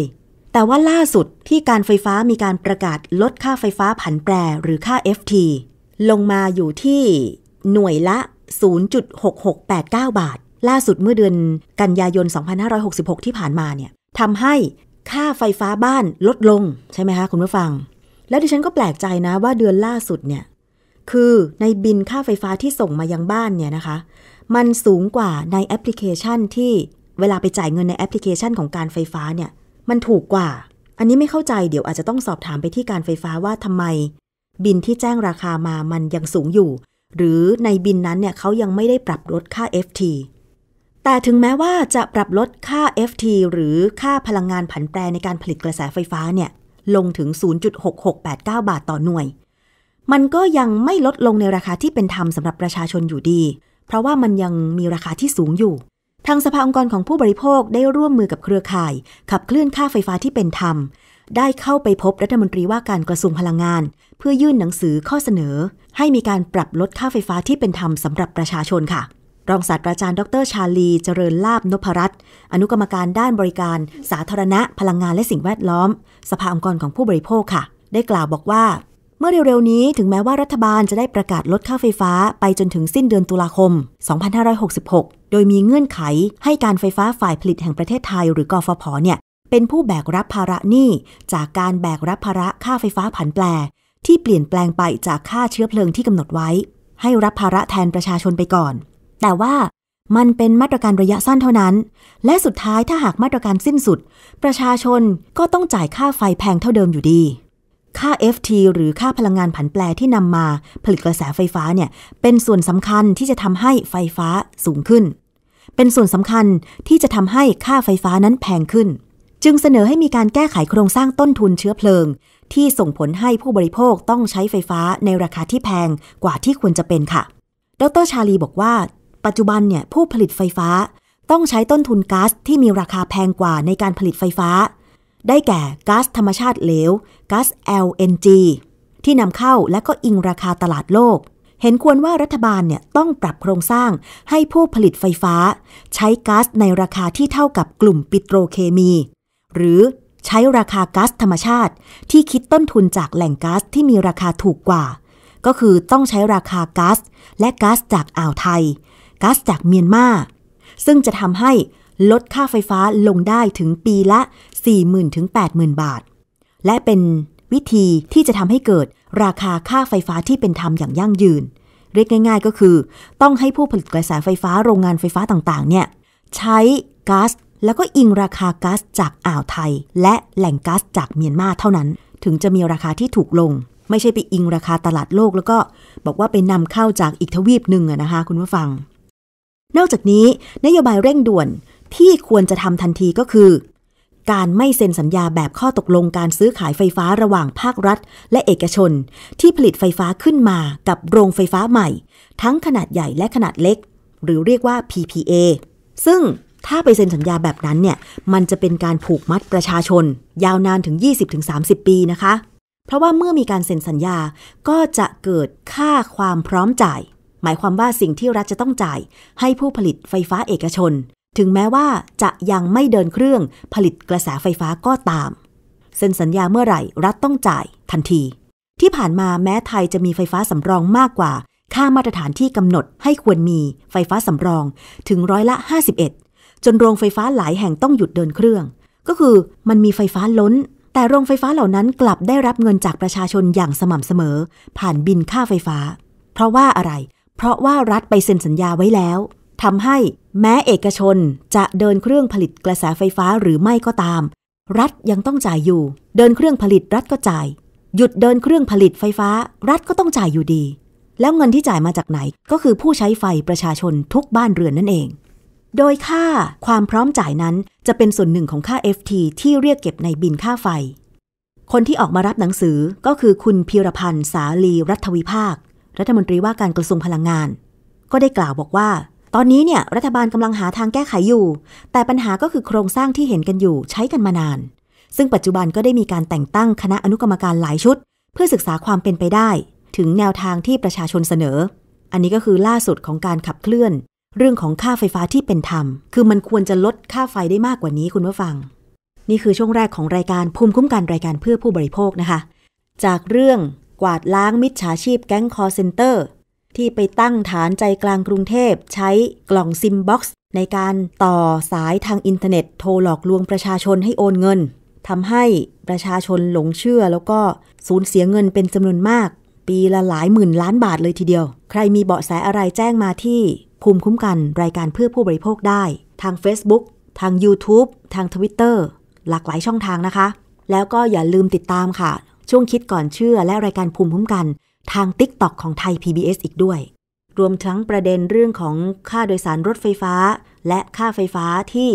แต่ว่าล่าสุดที่การไฟฟ้ามีการประกาศลดค่าไฟฟ้าผันแปรหรือค่า FT ลงมาอยู่ที่หน่วยละ0.6689 บาท ล่าสุดเมื่อเดือน กันยายน 2566 ที่ผ่านมาเนี่ย ทำให้ค่าไฟฟ้าบ้านลดลงใช่ไหมคะ คุณผู้ฟัง แล้วดิฉันก็แปลกใจนะว่าเดือนล่าสุดเนี่ย คือในบินค่าไฟฟ้าที่ส่งมายังบ้านเนี่ยนะคะ มันสูงกว่าในแอปพลิเคชันที่เวลาไปจ่ายเงินในแอปพลิเคชันของการไฟฟ้าเนี่ย มันถูกกว่า อันนี้ไม่เข้าใจเดี๋ยวอาจจะต้องสอบถามไปที่การไฟฟ้าว่าทำไม บินที่แจ้งราคามามันยังสูงอยู่หรือในบินนั้นเนี่ยเขายังไม่ได้ปรับลดค่า FT แต่ถึงแม้ว่าจะปรับลดค่า FT หรือค่าพลังงานผันแปรในการผลิตกระแสไฟฟ้าเนี่ย ลงถึง 0.6689 บาทต่อหน่วย มันก็ยังไม่ลดลงในราคาที่เป็นธรรมสำหรับประชาชนอยู่ดี เพราะว่ามันยังมีราคาที่สูงอยู่ ทางสภาองค์กรของผู้บริโภคได้ร่วมมือกับเครือข่ายขับเคลื่อนค่าไฟฟ้าที่เป็นธรรมได้เข้าไปพบรัฐมนตรีว่าการกระทรวงพลังงาน เพื่อยื่นหนังสือข้อเสนอ ให้มีการปรับลดค่าไฟฟ้าที่เป็นธรรมสำหรับประชาชนค่ะ รองศาสตราจารย์ดรชาลีเจริญลาบนพรัตน์อนุกรรมการด้านบริการสาธารณะพลังงานและสิ่งแวดล้อม สภาองค์กรของผู้บริโภคค่ะ ได้กล่าวบอกว่า เมื่อเร็วๆนี้ถึงแม้ว่ารัฐบาลจะได้ประกาศลดค่าไฟฟ้า ไปจนถึงสิ้นเดือนตุลาคม 2566 โดยมีเงื่อนไข ให้การไฟฟ้าฝ่ายผลิตแห่งประเทศไทยหรือกฟผเนี่ยเป็นผู้แบกรับภาระหนี้จากการแบกรับภาระค่าไฟฟ้าผันแปรที่เปลี่ยนแปลงไปจากค่าเชื้อเพลิงที่กำหนดไว้ ให้รับภาระแทนประชาชนไปก่อน แต่ว่ามันเป็นมาตรการระยะสั้นเท่านั้น และสุดท้ายถ้าหากมาตรการสิ้นสุด ประชาชนก็ต้องจ่ายค่าไฟแพงเท่าเดิมอยู่ดี ค่า FT หรือค่าพลังงานผันแปรที่นำมาผลิตกระแสไฟฟ้าเนี่ยเป็นส่วนสำคัญที่จะทำให้ไฟฟ้าสูงขึ้น เป็นส่วนสำคัญที่จะทำให้ค่าไฟฟ้านั้นแพงขึ้นจึงเสนอให้มีการแก้ไขโครงสร้างต้นทุนเชื้อเพลิง ที่ส่งผลให้ผู้บริโภคต้องใช้ไฟฟ้าในราคาที่แพงกว่าที่ควรจะเป็นค่ะ ดร ชาลีบอกว่า ปัจจุบันเนี่ยผู้ผลิตไฟฟ้าต้องใช้ต้นทุนก๊าซที่มีราคาแพงกว่าในการผลิตไฟฟ้า ได้แก่ ก๊าซธรรมชาติเหลว ก๊าซ LNG ที่นำเข้าและก็อิงราคาตลาดโลก เห็นควรว่ารัฐบาลเนี่ยต้องปรับโครงสร้างให้ผู้ผลิตไฟฟ้า ใช้ก๊าซในราคาที่เท่ากับกลุ่มปิโตรเคมีหรือใช้ราคาก๊าซธรรมชาติ ที่คิดต้นทุนจากแหล่งก๊าซที่มีราคาถูกกว่า ก็คือต้องใช้ราคาก๊าซและก๊าซจากอ่าวไทยก๊าซจากเมียนมาซึ่งจะทำให้ลดค่าไฟฟ้าลงได้ถึงปีละ 40,000ถึง80,000 บาท และเป็นวิธีที่จะทำให้เกิดราคาค่าไฟฟ้าที่เป็นธรรมอย่างยั่งยืน เรียกง่าย ๆก็คือ ต้องให้ผู้ผลิตกระแสไฟฟ้าโรงงานไฟฟ้าต่างๆ เนี่ยใช้ก๊าซแล้วก็อิงราคาก๊าซจากอ่าวไทย และแหล่งก๊าซจากเมียนมาเท่านั้น ถึงจะมีราคาที่ถูกลง ไม่ใช่ไปอิงราคาตลาดโลกแล้วก็ บอกว่าไปนำเข้าจากอีกทวีปหนึ่งนะคะคุณผู้ฟัง นอกจากนี้นโยบายเร่งด่วนที่ควรจะทำทันทีก็คือ การไม่เซ็นสัญญาแบบข้อตกลงการซื้อขายไฟฟ้าระหว่างภาครัฐ และเอกชนที่ผลิตไฟฟ้าขึ้นมากับโรงไฟฟ้าใหม่ ทั้งขนาดใหญ่และขนาดเล็ก หรือเรียกว่า PPA ซึ่งถ้าไปเซ็นสัญญาแบบนั้นเนี่ย มันจะเป็นการผูกมัดประชาชน ยาวนานถึง 20-30 ปีนะคะ เพราะว่าเมื่อมีการ เซ็นสัญญาก็จะเกิดค่าความพร้อมจ่าย หมายความว่าสิ่งที่รัฐจะต้องจ่ายให้ผู้ผลิตไฟฟ้าเอกชน ถึงแม้ว่าจะยังไม่เดินเครื่องผลิตกระแสไฟฟ้าก็ตาม เซ็นสัญญาเมื่อไหร่ รัฐต้องจ่ายทันที ที่ผ่านมาแม้ไทยจะมีไฟฟ้าสำรองมากกว่า ค่ามาตรฐานที่กำหนดให้ควรมีไฟฟ้าสำรองถึงร้อยละ51จนโรงไฟฟ้าหลายแห่งต้องหยุดเดินเครื่อง ก็คือมันมีไฟฟ้าล้น แต่โรงไฟฟ้าเหล่านั้นกลับได้รับเงินจากประชาชนอย่างสม่ำเสมอ ผ่านบินค่าไฟฟ้า เพราะว่าอะไร เพราะว่ารัฐไปเซ็นสัญญาไว้แล้ว ทำให้แม้เอกชนจะเดินเครื่องผลิตกระแสไฟฟ้าหรือไม่ก็ตาม รัฐยังต้องจ่ายอยู่ เดินเครื่องผลิตรัฐก็จ่าย หยุดเดินเครื่องผลิตไฟฟ้า รัฐก็ต้องจ่ายอยู่ดี แล้วเงินที่จ่ายมาจากไหนก็คือผู้ใช้ไฟประชาชนทุกบ้านเรือนนั่นเองโดยค่าความพร้อมจ่ายนั้น จะเป็นส่วนหนึ่งของค่า FT ที่เรียกเก็บในบินค่าไฟ คนที่ออกมารับหนังสือก็คือคุณพิรพันธ์สาลีรัฐวิภาค รัฐมนตรีว่าการกระทรวงพลังงาน ก็ได้กล่าวบอกว่า ตอนนี้เนี่ย รัฐบาลกำลังหาทางแก้ไขอยู่ แต่ปัญหาก็คือโครงสร้างที่เห็นกันอยู่ใช้กันมานาน ซึ่งปัจจุบันก็ได้มีการแต่งตั้งคณะอนุกรรมการหลายชุด เพื่อศึกษาความเป็นไปได้ ถึงแนวทางที่ประชาชนเสนอ อันนี้ก็คือล่าสุดของการขับเคลื่อนเรื่องของค่าไฟฟ้าที่เป็นธรรม คือมันควรจะลดค่าไฟได้มากกว่านี้คุณผู้ฟัง นี่คือช่วงแรกของรายการภูมิคุ้มกันรายการเพื่อผู้บริโภคนะคะ จากเรื่องกวาดล้างมิจฉาชีพแก๊งคอร์เซนเตอร์ที่ไปตั้งฐานใจกลางกรุงเทพใช้กล่องซิมบ็อกซ์ในการต่อสายทางอินเทอร์เน็ตโทรหลอกลวงประชาชนให้โอนเงินทำให้ประชาชนหลงเชื่อแล้วก็สูญเสียเงินเป็นจำนวนมาก ปีละหลายหมื่น ล้านบาทเลยทีเดียว ใครมีเบาะแสอะไรแจ้งมาที่ภูมิคุ้มกัน รายการเพื่อผู้บริโภคได้ ทาง Facebook ทาง YouTube ทาง Twitter หลากหลายช่องทางนะคะ แล้วก็อย่าลืมติดตามค่ะ ช่วงคิดก่อนเชื่อและรายการภูมิคุ้มกันทาง TikTok ของไทย PBS อีกด้วย รวมทั้งประเด็นเรื่องของค่าโดยสารรถไฟฟ้า และค่าไฟฟ้าที่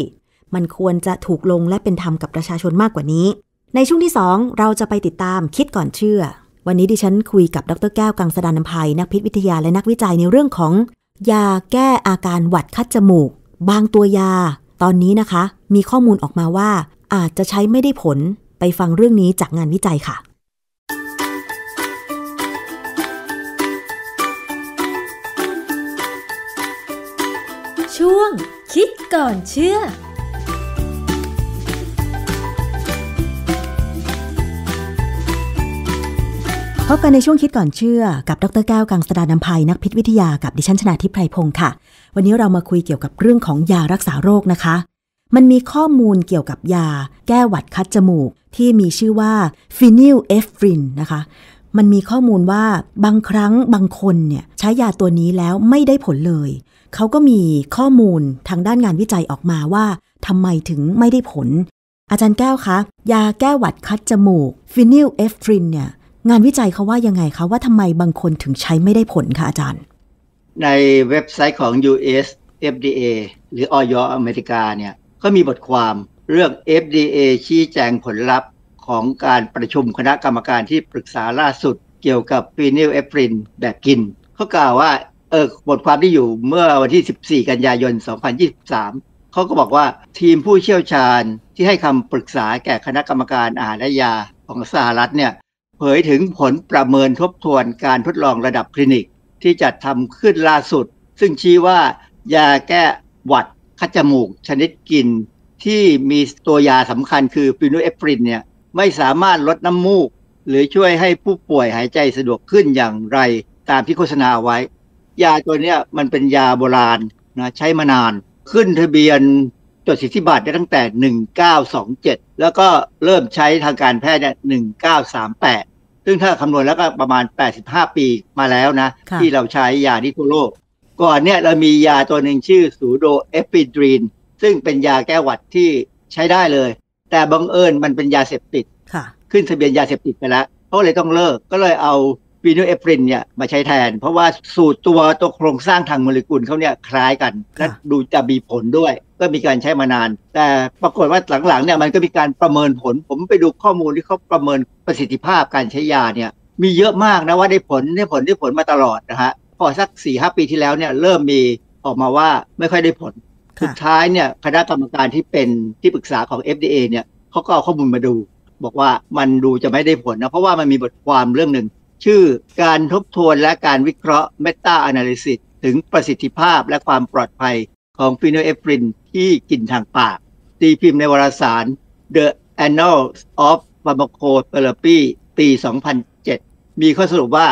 มันควรจะถูกลงและเป็นธรรมกับประชาชนมากกว่านี้ ในช่วงที่ 2 เราจะไปติดตามคิดก่อนเชื่อวันนี้ดิฉัน คุยกับดรแก้วกังสดานนภัยนักพิษวิทยาและนักวิจัยในเรื่องของยาแก้อาการหวัดคัดจมูก บางตัวยา ตอนนี้นะคะ มีข้อมูลออกมาว่า อาจจะใช้ไม่ได้ผลไปฟังเรื่องนี้จากงานวิจัยค่ะ ช่วงคิดก่อนเชื่อพบกันในช่วงคิดก่อนเชื่อกับดรแก้วกังสดานนภัย นักพิษวิทยากับดิฉันชนาทิพไพรพงศ์ค่ะ วันนี้เรามาคุยเกี่ยวกับเรื่องของยารักษาโรคนะคะ มันมีข้อมูลเกี่ยวกับยาแก้หวัดคัดจมูก ที่มีชื่อว่าฟินิลเอฟรินนะคะ มันมีข้อมูลว่าบางครั้งบางคนเนี่ยใช้ยาตัวนี้แล้วไม่ได้ผลเลย เขาก็มีข้อมูลทางด้านงานวิจัยออกมาว่าทำไมถึงไม่ได้ผล อาจารย์แก้วคะยาแก้หวัดคัดจมูกฟินิลเอฟรินเนี่ยงานวิจัยเขาว่ายังไงคะ ว่าทำไมบางคนถึงใช้ไม่ได้ผลคะอาจารย์ ในเว็บไซต์ของ US FDA หรือออยอเมริกาเนี่ยก็มีบทความ เรื่อง FDA ชี้แจงผลลัพธ์ของการประชุมคณะกรรมการที่ปรึกษาล่าสุดเกี่ยวกับฟีนิลเอฟรินแบบกิน เขากล่าวว่าเออบทความที่อยู่เมื่อวันที่ 14 กันยายน 2023 เขาก็บอกว่าทีมผู้เชี่ยวชาญที่ให้คำปรึกษาแก่คณะกรรมการอาหารและยาของสหรัฐเนี่ยเผยถึงผลประเมินทบทวนการทดลองระดับคลินิก ที่จัดทำขึ้นล่าสุด ซึ่งชี้ว่า ยาแก้หวัด คัดจมูก ชนิดกิน ที่มีตัวยาสำคัญคือฟินูเอฟรินเนี่ยไม่สามารถลดน้ำมูก หรือช่วยให้ผู้ป่วยหายใจสะดวกขึ้นอย่างไรตามที่โฆษณาไว้ ยาตัวนี้มันเป็นยาโบราณนะใช้มานาน ขึ้นทะเบียนจดสิทธิบัตรได้ตั้งแต่ 1927 แล้วก็เริ่มใช้ทางการแพทย์เนี่ย 1938 ซึ่งถ้าคำนวณแล้วก็ประมาณ 85 ปีมาแล้วนะ ที่เราใช้ยาที่ทั่วโลกก่อนเนี่ย เรามียาตัวหนึ่งชื่อสูโดเอพิดรีนซึ่งเป็นยาแก้หวัดที่ใช้ได้เลย แต่บังเอิญมันเป็นยาเสพติดขึ้นทะเบียนยาเสพติดไปแล้วเขาเลยต้องเลิกก็เลยเอาฟีนลเอฟรินเนี่ยมาใช้แทน เพราะว่าสูตรตัวตัวโครงสร้างทางโมเลกุลเขาเนี่ย คล้ายกันและดูจะมีผลด้วย ก็มีการใช้มานาน แต่ปรากฏว่าหลังๆเนี่ยมันก็มีการประเมินผล ผมไปดูข้อมูลที่เขาประเมินประสิทธิภาพการใช้ยาเนี่ยมีเยอะมากนะว่าได้ผลได้ผล ได้ผลมาตลอดนะฮะ พอสัก4ี่หปีที่แล้วเนี่ยเริ่มมีออกมาว่าไม่ค่อยได้ผลสุดท้ายเนี่ยคณะกรรมการที่เป็นที่ปรึกษาของ FDA เนี่ยเขาก็เอาข้อมูลมาดู บอกว่ามันดูจะไม่ได้ผลนะเพราะว่ามันมีบทความเรื่องหนึ่งชื่อการทบทวนและการวิเคราะห์ Meta Analysis ถึงประสิทธิภาพและความปลอดภัยของฟีโนเอฟรินที่กินทางปาก ตีพิมพ์ในวารสาร The Annals of Pharmacotherapy ปี 2007 มีข้อสรุปว่า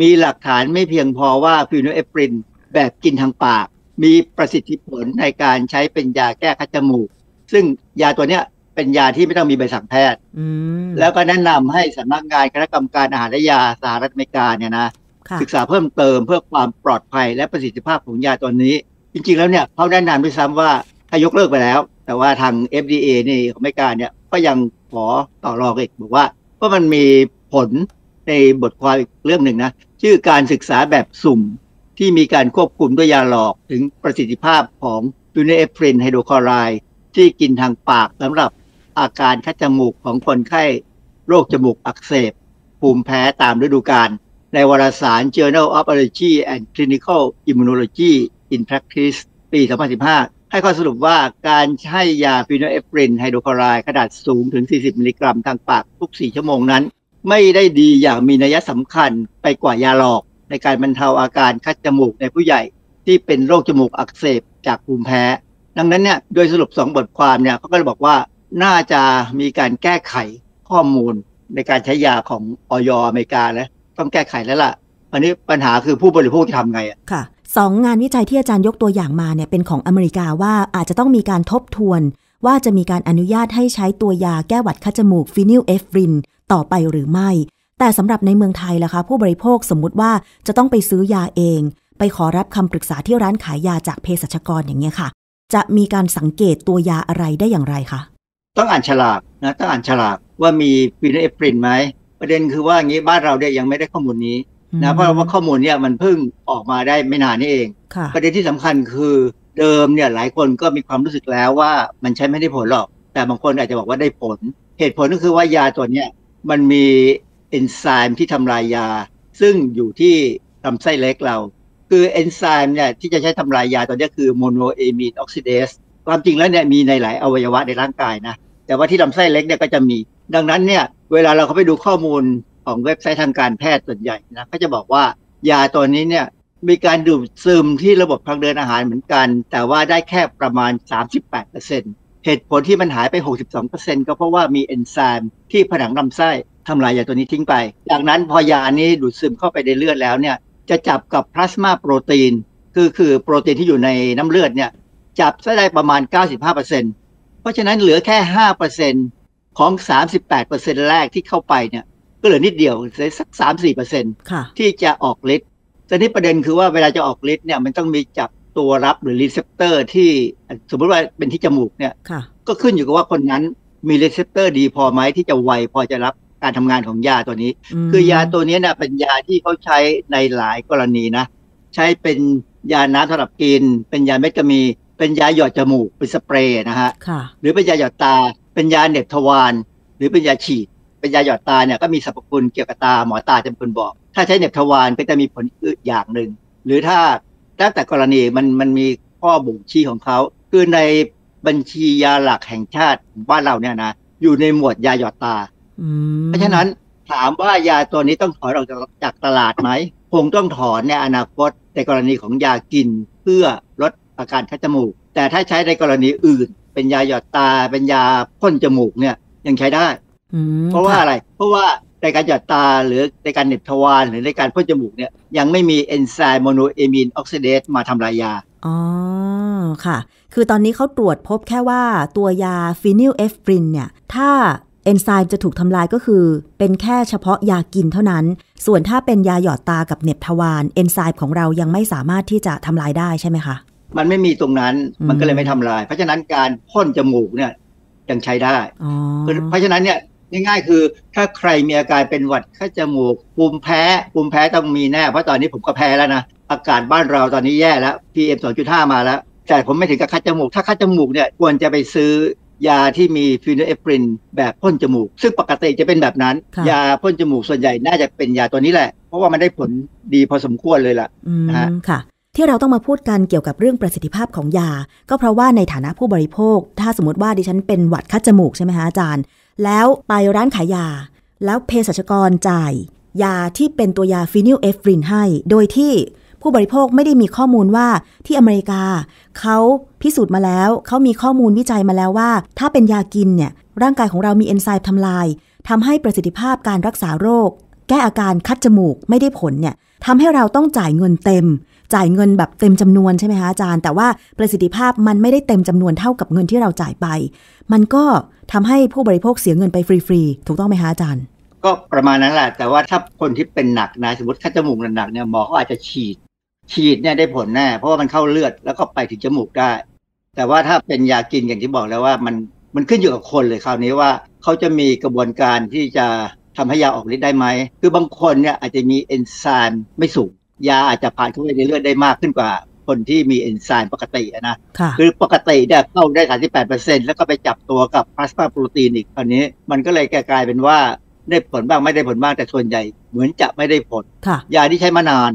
มีหลักฐานไม่เพียงพอว่าฟีโนเอฟรินแบบกินทางปาก มีประสิทธิผลในการใช้เป็นยาแก้คัดจมูก ซึ่งยาตัวเนี้ยเป็นยาที่ไม่ต้องมีใบสั่งแพทย์แล้วก็แนะนำให้สำนักงานคณะกรรมการอาหารและยาสหรัฐอเมริกาเนี่ยนะศึกษาเพิ่มเติมเพื่อความปลอดภัยและประสิทธิภาพของยาตัวนี้ จริง ๆแล้วเนี่ยเขาแนะนำด้วยซ้ำว่าถ้ายกเลิกไปแล้ว แต่ว่าทาง FDA นี่ของอเมริกาเนี่ย ก็ยังขอต่อรองอีกบอกว่าก็มันมีผลในบทความอีกเรื่องหนึ่งนะ ชื่อการศึกษาแบบสุ่มที่มีการควบคุมด้วยยาหลอก ถึงประสิทธิภาพของยูเนเอฟรินไฮโดรคลอไรด์ที่กินทางปากสำหรับอาการคัดจมูกของคนไข้โรคจมูกอักเสบ ภูมิแพ้ตามฤดูกาลในวารสาร Journal of Allergy and Clinical Immunology in Practice ปี 2015 ให้ข้อสรุปว่าการให้ยาฟีโนเอฟรินไฮโดรคลอไรด์ขนาดสูงถึง 40 มิลลิกรัม ทางปากทุก 4 ชั่วโมงนั้น ไม่ได้ดีอย่างมีนัยสำคัญไปกว่ายาหลอก ในการบรรเทาอาการคัดจมูกในผู้ใหญ่ ที่เป็นโรคจมูกอักเสบจากภูมิแพ้ ดังนั้นเนี่ยโดยสรุป 2 บทความเนี่ยเขาก็เลยบอกว่าน่าจะมีการแก้ไขข้อมูล ในการใช้ยาของออยอเมริกาแล้วต้องแก้ไขแล้วล่ะ อันนี้ปัญหาคือผู้บริโภคจะทำไงอ่ะค่ะสองงานวิจัยที่อาจารย์ยกตัวอย่างมาเนี่ย เป็นของอเมริกาว่าอาจจะต้องมีการทบทวน ว่าจะมีการอนุญาตให้ใช้ตัวยาแก้หวัดคัดจมูกฟินิลเอฟรินต่อไปหรือไม่ แต่สำหรับในเมืองไทยล่ะคะ ผู้บริโภคสมมติว่าจะต้องไปซื้อยาเอง ไปขอรับคำปรึกษาที่ร้านขายยาจากเภสัชกรอย่างเงี้ยค่ะ จะมีการสังเกตตัวยาอะไรได้อย่างไรคะต้องอ่านฉลากนะ ต้องอ่านฉลาก ว่ามีฟีนเอฟรินไหม ประเด็นคือว่าอย่างนี้บ้านเราเนี่ยยังไม่ได้ข้อมูลนี้นะเพราะว่าข้อมูลเนี่ย มันเพิ่งออกมาได้ไม่นานนี่เอง ประเด็นที่สำคัญคือเดิมเนี่ยหลายคนก็มีความรู้สึกแล้วว่ามันใช้ไม่ได้ผลหรอก แต่บางคนอาจจะบอกว่าได้ผล เหตุผลก็คือว่ายาตัวเนี้ยมันมีเอนไซม์ที่ทำลายยา ซึ่งอยู่ที่ลาไส้เล็กเราคือเอนไซม์เนี่ยที่จะใช้ทำลายยาตัวนี้คือโมโนเอมีนออกซิเดสความจริงแล้วเนี่ยมีในหลายอวัยวะในร่างกายนะแต่ว่าที่ลำไส้เล็กเนี่ยก็จะมี ดังนั้นเนี่ยเวลาเราเข้าไปดูข้อมูลของเว็บไซต์ทางการแพทย์ส่วนใหญ่นะก็จะบอกว่า ยาตัวนี้เนี่ยมีการดูดซึมที่ระบบทางเดินอาหารเหมือนกัน แต่ว่าได้แค่ประมาณ 38%เหตุผลที่มันหายไป 62%ก็เพราะว่ามีเอนไซม์ที่ผนังลำไส้ทำลายยาตัวนี้ทิ้งไปจากนั้นพอยานี้ดูดซึมเข้าไปในเลือดแล้วเนี่ยจะจับกับพลาสมาโปรตีนคือคือโปรตีนที่อยู่ในน้ำเลือดเนี่ยจับได้ประมาณ 95%เพราะฉะนั้นเหลือแค่ 5%ของ 38%แรกที่เข้าไปเนี่ยก็เหลือนิดเดียวเลยสัก3-4%ที่จะออกฤทธิ์แต่นี่ประเด็นคือว่าเวลาจะออกฤทธิ์เนี่ยมันต้องมีจับตัวรับหรือรีเซพเตอร์ที่สมมติว่าเป็นที่จมูกเนี่ยก็ขึ้นอยู่กับว่าคนนั้นมีรีเซพเตอร์ดีพอไหมที่จะไวพอจะรับการทำงานของยาตัวนี้ คือยาตัวนี้เนี่ยเป็นยาที่เขาใช้ในหลายกรณีนะใช้เป็นยาน้ำสำหรับกิน เป็นยาเม็ดกมีเป็นยาหยอดจมูกเป็นสเปรย์นะฮะหรือเป็นยาหยอดตาเป็นยาเน็บทวารหรือเป็นยาฉีดเป็นยาหยอดตาเนี่ยก็มีสรรพคุณเกี่ยวกับตาหมอตาจะเป็นคนบอก ถ้าใช้เน็บทวารก็จะมีผลอื่นอย่างหนึ่งหรือถ้าตั้งแต่กรณีมันมันมีข้อบ่งชี้ของเขาคือในบัญชียาหลักแห่งชาติบ้านเราเนี่ยนะอยู่ในหมวดยาหยอดตาเพราะฉะนั้นถามว่ายาตัวนี้ต้องถอนออกจากตลาดไหมคงต้องถอนในอนาคตแต่กรณีของยากินเพื่อลดอาการคัดจมูก แต่ถ้าใช้ในกรณีอื่น เป็นยาหยอดตา เป็นยาพ่นจมูกเนี่ย ยังใช้ได้ เพราะว่าอะไร เพราะว่าในการหยอดตาหรือในการเน็บทวารหรือในการพ่นจมูกเนี่ย ยังไม่มีเอนไซม์โมโนเอมีนออกซิเดสมาทำลายยา อ๋อ ค่ะ คือตอนนี้เขาตรวจพบแค่ว่าตัวยาฟีนิลเอฟฟรินเนี่ยถ้าเอนไซม์จะถูกทำลายก็คือ เป็นแค่เฉพาะยากินเท่านั้น ส่วนถ้าเป็นยาหยอดตากับเน็บทวารเอนไซม์ของเรายังไม่สามารถที่จะทำลายได้ใช่ไหมคะมันไม่มีตรงนั้น มันก็เลยไม่ทำลาย เพราะฉะนั้นการพ่นจมูกเนี่ย ยังใช้ได้เพราะฉะนั้นเนี่ยง่าย ๆ คือถ้าใครมีอาการเป็นหวัดข้จมูกภูมิแพ้ภูมิแพ้ต้องมีแน่ เพราะตอนนี้ผมก็แพ้แล้วนะ อากาศบ้านเราตอนนี้แย่แล้ว PM 2.5มาแล้ว แต่ผมไม่ถึงกับคัดจมูก ถ้าคัดจมูกเนี่ยควรจะไปซื้อยาที่มีฟีโนเอปรินแบบพ่นจมูก ซึ่งปกติจะเป็นแบบนั้นยาพ่นจมูกส่วนใหญ่น่าจะเป็นยาตัวนี้แหละ เพราะว่ามันได้ผลดีพอสมควรเลยล่ะนะฮะที่เราต้องมาพูดกันเกี่ยวกับเรื่องประสิทธิภาพของยา ก็เพราะว่าในฐานะผู้บริโภค ถ้าสมมติว่าดิฉันเป็นหวัดคัดจมูกใช่ไหมคะอาจารย์ แล้วไปร้านขายยา แล้วเภสัชกรจ่าย ยาที่เป็นตัวยาฟีนิลเอฟรินให้ โดยที่ผู้บริโภคไม่ได้มีข้อมูลว่าที่อเมริกา เขาพิสูจน์มาแล้ว เขามีข้อมูลวิจัยมาแล้วว่า ถ้าเป็นยากินเนี่ย ร่างกายของเรามีเอนไซม์ทำลายทำให้ประสิทธิภาพการรักษาโรค แก้อาการคัดจมูกไม่ได้ผลเนี่ยทำให้เราต้องจ่ายเงินเต็มจ่ายเงินแบบเต็มจำนวนใช่ไหมคะอาจารย์ แต่ว่าประสิทธิภาพมันไม่ได้เต็มจำนวนเท่ากับเงินที่เราจ่ายไป มันก็ทำให้ผู้บริโภคเสียเงินไปฟรีๆถูกต้องไหมคะอาจารย์ ก็ประมาณนั้นแหละ แต่ว่าถ้าคนที่เป็นหนักนะ สมมติถ้าจมูกหนักเนี่ยหมอเขาอาจจะฉีดฉีดเนี่ยได้ผลแน่ เพราะว่ามันเข้าเลือดแล้วก็ไปถึงจมูกได้ แต่ว่าถ้าเป็นยากินอย่างที่บอกแล้วว่ามันมันขึ้นอยู่กับคนเลยคราวนี้ว่าเขาจะมีกระบวนการที่จะทำให้ยาออกฤทธิ์ได้ไหมคือบางคนเนี่ยอาจจะมีเอนไซม์ไม่สูงยาอาจจะผ่านเข้าไปในเลือดได้มากขึ้นกว่าคนที่มีเอนไซม์ปกตินะคือปกติเนี่ยเข้าได้38%แล้วก็ไปจับตัวกับพลาสมาโปรตีนอีกคราวนี้มันก็เลยกลายเป็นว่าได้ผลบ้างไม่ได้ผลบ้างแต่ส่วนใหญ่ เหมือนจะไม่ได้ผล ยาที่ใช้มานาน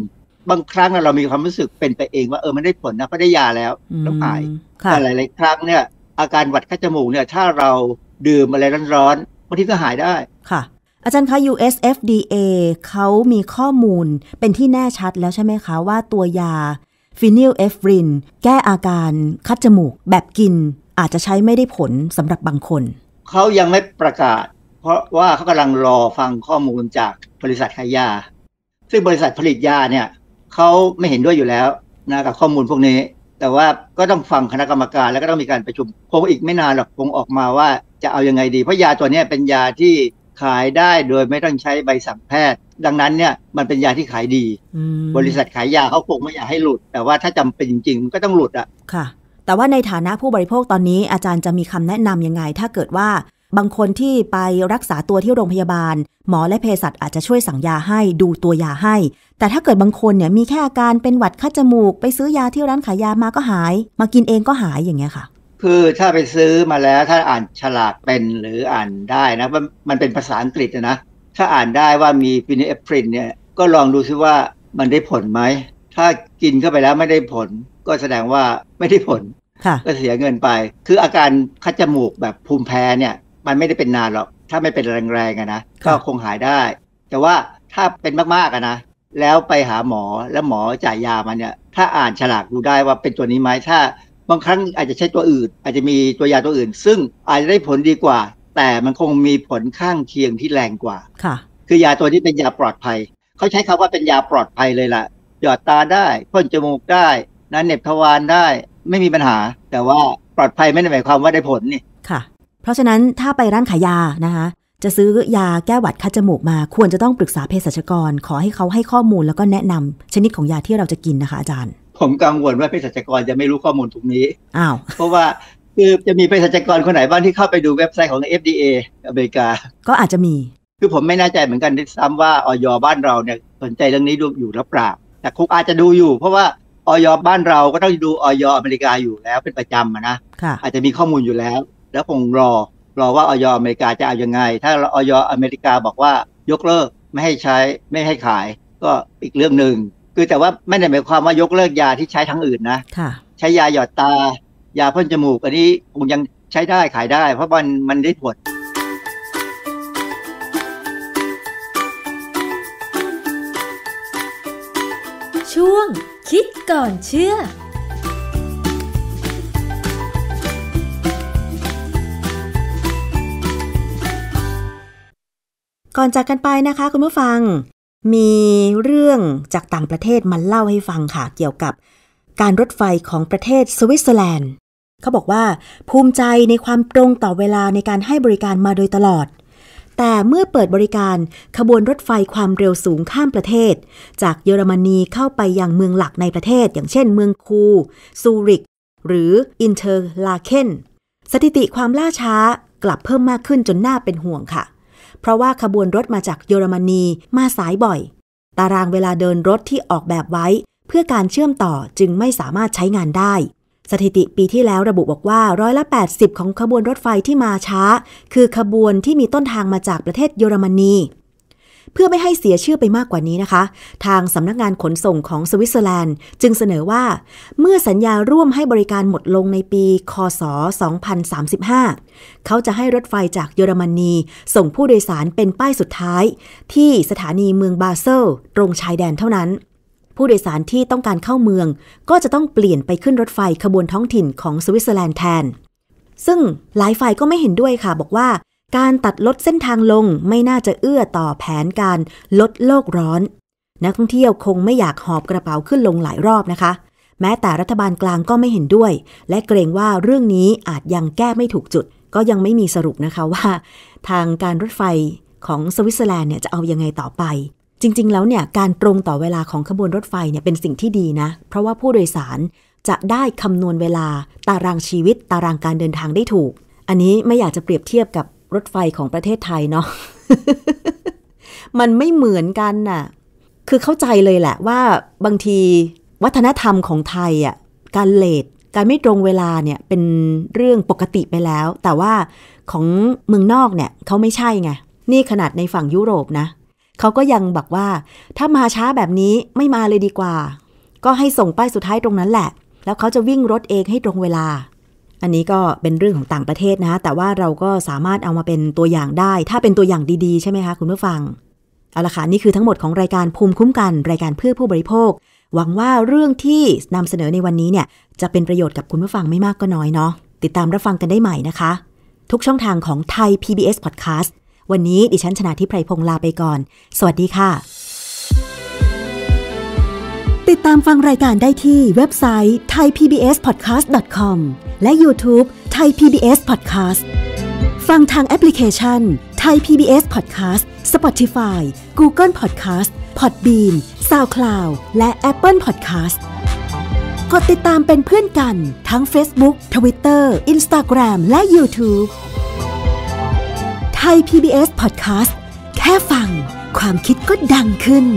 บางครั้งเรามีความรู้สึกเป็นไปเองว่าเออมันได้ผลนะก็ได้ยาแล้ว ต้องหายแต่หลายๆครั้งเนี่ย อาการหวัดข้าจมูกเนี่ย ถ้าเราดื่มอะไรร้อนๆบางทีก็หายได้ ค่ะอาจารย์คะ US FDA เขามีข้อมูลเป็นที่แน่ชัดแล้วใช่ไหมคะว่าตัวยาฟินิลเอฟรินแก้อาการ คัดจมูก แบบกินอาจจะใช้ไม่ได้ผลสำหรับบางคน เขายังไม่ประกาศ เพราะว่าเขากำลังรอฟังข้อมูลจาก บริษัทขายยา ซึ่งบริษัทผลิตยาเนี่ยเขาไม่เห็นด้วยอยู่แล้วนะกับข้อมูลพวกนี้ แต่ว่าก็ต้องฟังคณะกรรมการแล้วก็ต้องมีการประชุมคงอีกไม่นานหรอกคงออกมาว่าจะเอาอยัางไงดีเพราะยาตัวนี้เป็นยาที่ขายได้โดยไม่ต้องใช้ใบสั่งแพทย์ ดังนั้นเนี่ยมันเป็นยาที่ขายดีบริษัทขายยาเขาคงไม่อยากให้หลุด แต่ว่าถ้าจำเป็นจริงๆ มันก็ต้องหลุดอะค่ะ แต่ว่าในฐานะผู้บริโภคตอนนี้อาจารย์จะมีคำแนะนํำยังไงถ้าเกิดว่าบางคนที่ไปรักษาตัวที่โรงพยาบาล หมอและเภสัชอาจจะช่วยสั่งยาให้ดูตัวยาให้ แต่ถ้าเกิดบางคนเนี่ยมีแค่อาการเป็นหวัดคัดจมูก ไปซื้อยาที่ร้านขายยามาก็หาย มากินเองก็หายอย่างเงี้ยค่ะคือถ้าไปซื้อมาแล้ว ถ้าอ่านฉลากเป็นหรืออ่านได้นะมันมันเป็นภาษาอังกฤษนะถ้าอ่านได้ว่ามีฟินิเอฟรินเนี่ยก็ลองดูซิว่ามันได้ผลไหม ถ้ากินเข้าไปแล้วไม่ได้ผล ก็แสดงว่าไม่ได้ผลก็เสียเงินไป คืออาการคัดจมูกแบบภูมิแพ้เนี่ย มันไม่ได้เป็นนานหรอกถ้าไม่เป็นแรงๆนะก็คงหายได้ แต่ว่าถ้าเป็นมากๆนะแล้วไปหาหมอแล้วหมอจ่ายยามันเนี่ยถ้าอ่านฉลากดูได้ว่าเป็นตัวนี้ไหมถ้าบางครั้งอาจจะใช้ตัวอื่น อาจจะมีตัวยาตัวอื่น ซึ่งอาจจะได้ผลดีกว่า แต่มันคงมีผลข้างเคียงที่แรงกว่าค่ะ คือยาตัวนี้เป็นยาปลอดภัยเขาใช้คำว่าเป็นยาปลอดภัยเลยละ่ะหยอดตาได้พ่นจมูกได้ นั้นเน็บทวารได้ไม่มีปัญหา แต่ว่าปลอดภัยไม่ได้หมายความว่าได้ผลนี่ค่ะ เพราะฉะนั้นถ้าไปร้านขายยานะคะจะซื้อยาแก้หวัดคัดจมูกมา ควรจะต้องปรึกษาเภสัชกร ขอให้เขาให้ข้อมูลแล้วก็แนะนำชนิดของยาที่เราจะกินนะคะ อาจารย์ผมกังวลว่าเภสัชกรจะไม่รู้ข้อมูลตรงนี้อ้าว เพราะว่าคือจะมีเภสัชกรคนไหนบ้างที่เข้าไปดูเว็บไซต์ของ FDA อเมริกา ก็อาจจะมี คือผมไม่แน่ใจเหมือนกันที่ซ้ำว่าออยบ้านเราเนี่ย สนใจเรื่องนี้ดูอยู่หรือเปล่า แต่คุกอาจจะดูอยู่ เพราะว่าออยบ้านเราก็ต้องดูออยอเมริกาอยู่แล้ว เป็นประจำนะ อาจจะมีข้อมูลอยู่แล้ว แล้วคงรอรอว่าออยอเมริกาจะเอาอยัางไง ถ้าออยอเมริกาบอกว่ายกเลิกไม่ให้ใช้ไม่ให้ขาย ก็อีกเรื่องหนึ่งคือแต่ว่าไม่ได้หมายความว่ายกเลิกยาที่ใช้ทั้งอื่นนะ ใช้ยาหยอดตา ยาพ่นจมูก อันนี้คงยังใช้ได้ขายได้ เพราะมันมันได้ผลช่วง คิดก่อนเชื่อ ก่อนจากกันไปนะคะ คุณผู้ฟังมีเรื่องจากต่างประเทศมาเล่าให้ฟังค่ะ เกี่ยวกับ การรถไฟของประเทศสวิตเซอร์แลนด์ เขาบอกว่าภูมิใจในความตรงต่อเวลาในการให้บริการมาโดยตลอด แต่เมื่อเปิดบริการขบวนรถไฟความเร็วสูงข้ามประเทศ จากเยอรมนีเข้าไปยังเมืองหลักในประเทศ อย่างเช่นเมืองคูซูริก หรืออินเทอร์ลาเคน สถิติความล่าช้ากลับเพิ่มมากขึ้นจนน่าเป็นห่วงค่ะราะว่าขบวนรถมาจากเยอรมนีมาสายบ่อย ตารางเวลาเดินรถที่ออกแบบไว้ เพื่อการเชื่อมต่อจึงไม่สามารถใช้งานได้ สถิติปีที่แล้วระบุบอกว่าร้อยละ 80 ของขบวนรถไฟที่มาช้า คือขบวนที่มีต้นทางมาจากประเทศเยอรมนีพื่อไม่ให้เสียชื่อไปมากกว่านี้นะคะ ทางสำนักงานขนส่งของสวิตเซอร์แลนด์ จึงเสนอว่าเมื่อสัญญาร่วมให้บริการหมดลงในปี คศ 2035 เขาจะให้รถไฟจากเยอรมนี ส่งผู้โดยสารเป็นป้ายสุดท้าย ที่สถานีเมืองบาเซลตรงชายแดนเท่านั้น ผู้โดยสารที่ต้องการเข้าเมืองก็จะต้องเปลี่ยนไปขึ้นรถไฟขบวนท้องถิ่นของสวิตเซอร์แลนด์แทน ซึ่งหลายฝ่ายก็ไม่เห็นด้วยค่ะบอกว่าการตัดลดเส้นทางลงไม่น่าจะเอื้อต่อแผนการลดโลกร้อน นักท่องเที่ยวคงไม่อยากหอบกระเป๋าขึ้นลงหลายรอบนะคะ แม้แต่รัฐบาลกลางก็ไม่เห็นด้วย และเกรงว่าเรื่องนี้อาจยังแก้ไม่ถูกจุด ก็ยังไม่มีสรุปนะคะว่า ทางการรถไฟของสวิตเซอร์แลนด์เนี่ยจะเอายังไงต่อไป จริงๆแล้วเนี่ยการตรงต่อเวลาของขบวนรถไฟเนี่ยเป็นสิ่งที่ดีนะ เพราะว่าผู้โดยสารจะได้คำนวณเวลา ตารางชีวิต ตารางการเดินทางได้ถูก อันนี้ไม่อยากจะเปรียบเทียบกับรถไฟของประเทศไทยเนาะ มันไม่เหมือนกันน่ะ คือเข้าใจเลยแหละว่าบางทีวัฒนธรรมของไทยอ่ะ การเลทการไม่ตรงเวลาเนี่ยเป็นเรื่องปกติไปแล้ว แต่ว่าของเมืองนอกเนี่ยเขาไม่ใช่ไง นี่ขนาดในฝั่งยุโรปนะเขาก็ยังบอกว่าถ้ามาช้าแบบนี้ไม่มาเลยดีกว่า ก็ให้ส่งป้ายสุดท้ายตรงนั้นแหละ แล้วเขาจะวิ่งรถเองให้ตรงเวลาอันนี้ก็เป็นเรื่องของต่างประเทศนะแต่ว่าเราก็สามารถเอามาเป็นตัวอย่างได้ ถ้าเป็นตัวอย่างดีๆ ใช่ไหมคะคุณผู้ฟังเอาละค่ะนี่คือทั้งหมดของรายการภูมิคุ้มกัน รายการเพื่อผู้บริโภคหวังว่าเรื่องที่นำเสนอในวันนี้เนี่ยจะเป็นประโยชน์กับคุณผู้ฟังไม่มากก็น้อยเนาะติดตามรับฟังกันได้ใหม่นะคะทุกช่องทางของไทย PBS Podcast วันนี้ดิฉันชนะทิพไพรพงศ์ลาไปก่อน สวัสดีค่ะติดตามฟังรายการได้ที่เว็บไซต์ thaipbspodcast.com และ YouTube Thai PBS Podcast ฟังทางแอปพลิเคชัน Thai PBS Podcast Spotify Google Podcast Podbean SoundCloud และ Apple Podcast กดติดตามเป็นเพื่อนกัน ทั้ง Facebook Twitter Instagram และ YouTube ไทย PBS Podcast แค่ฟัง ความคิดก็ดังขึ้น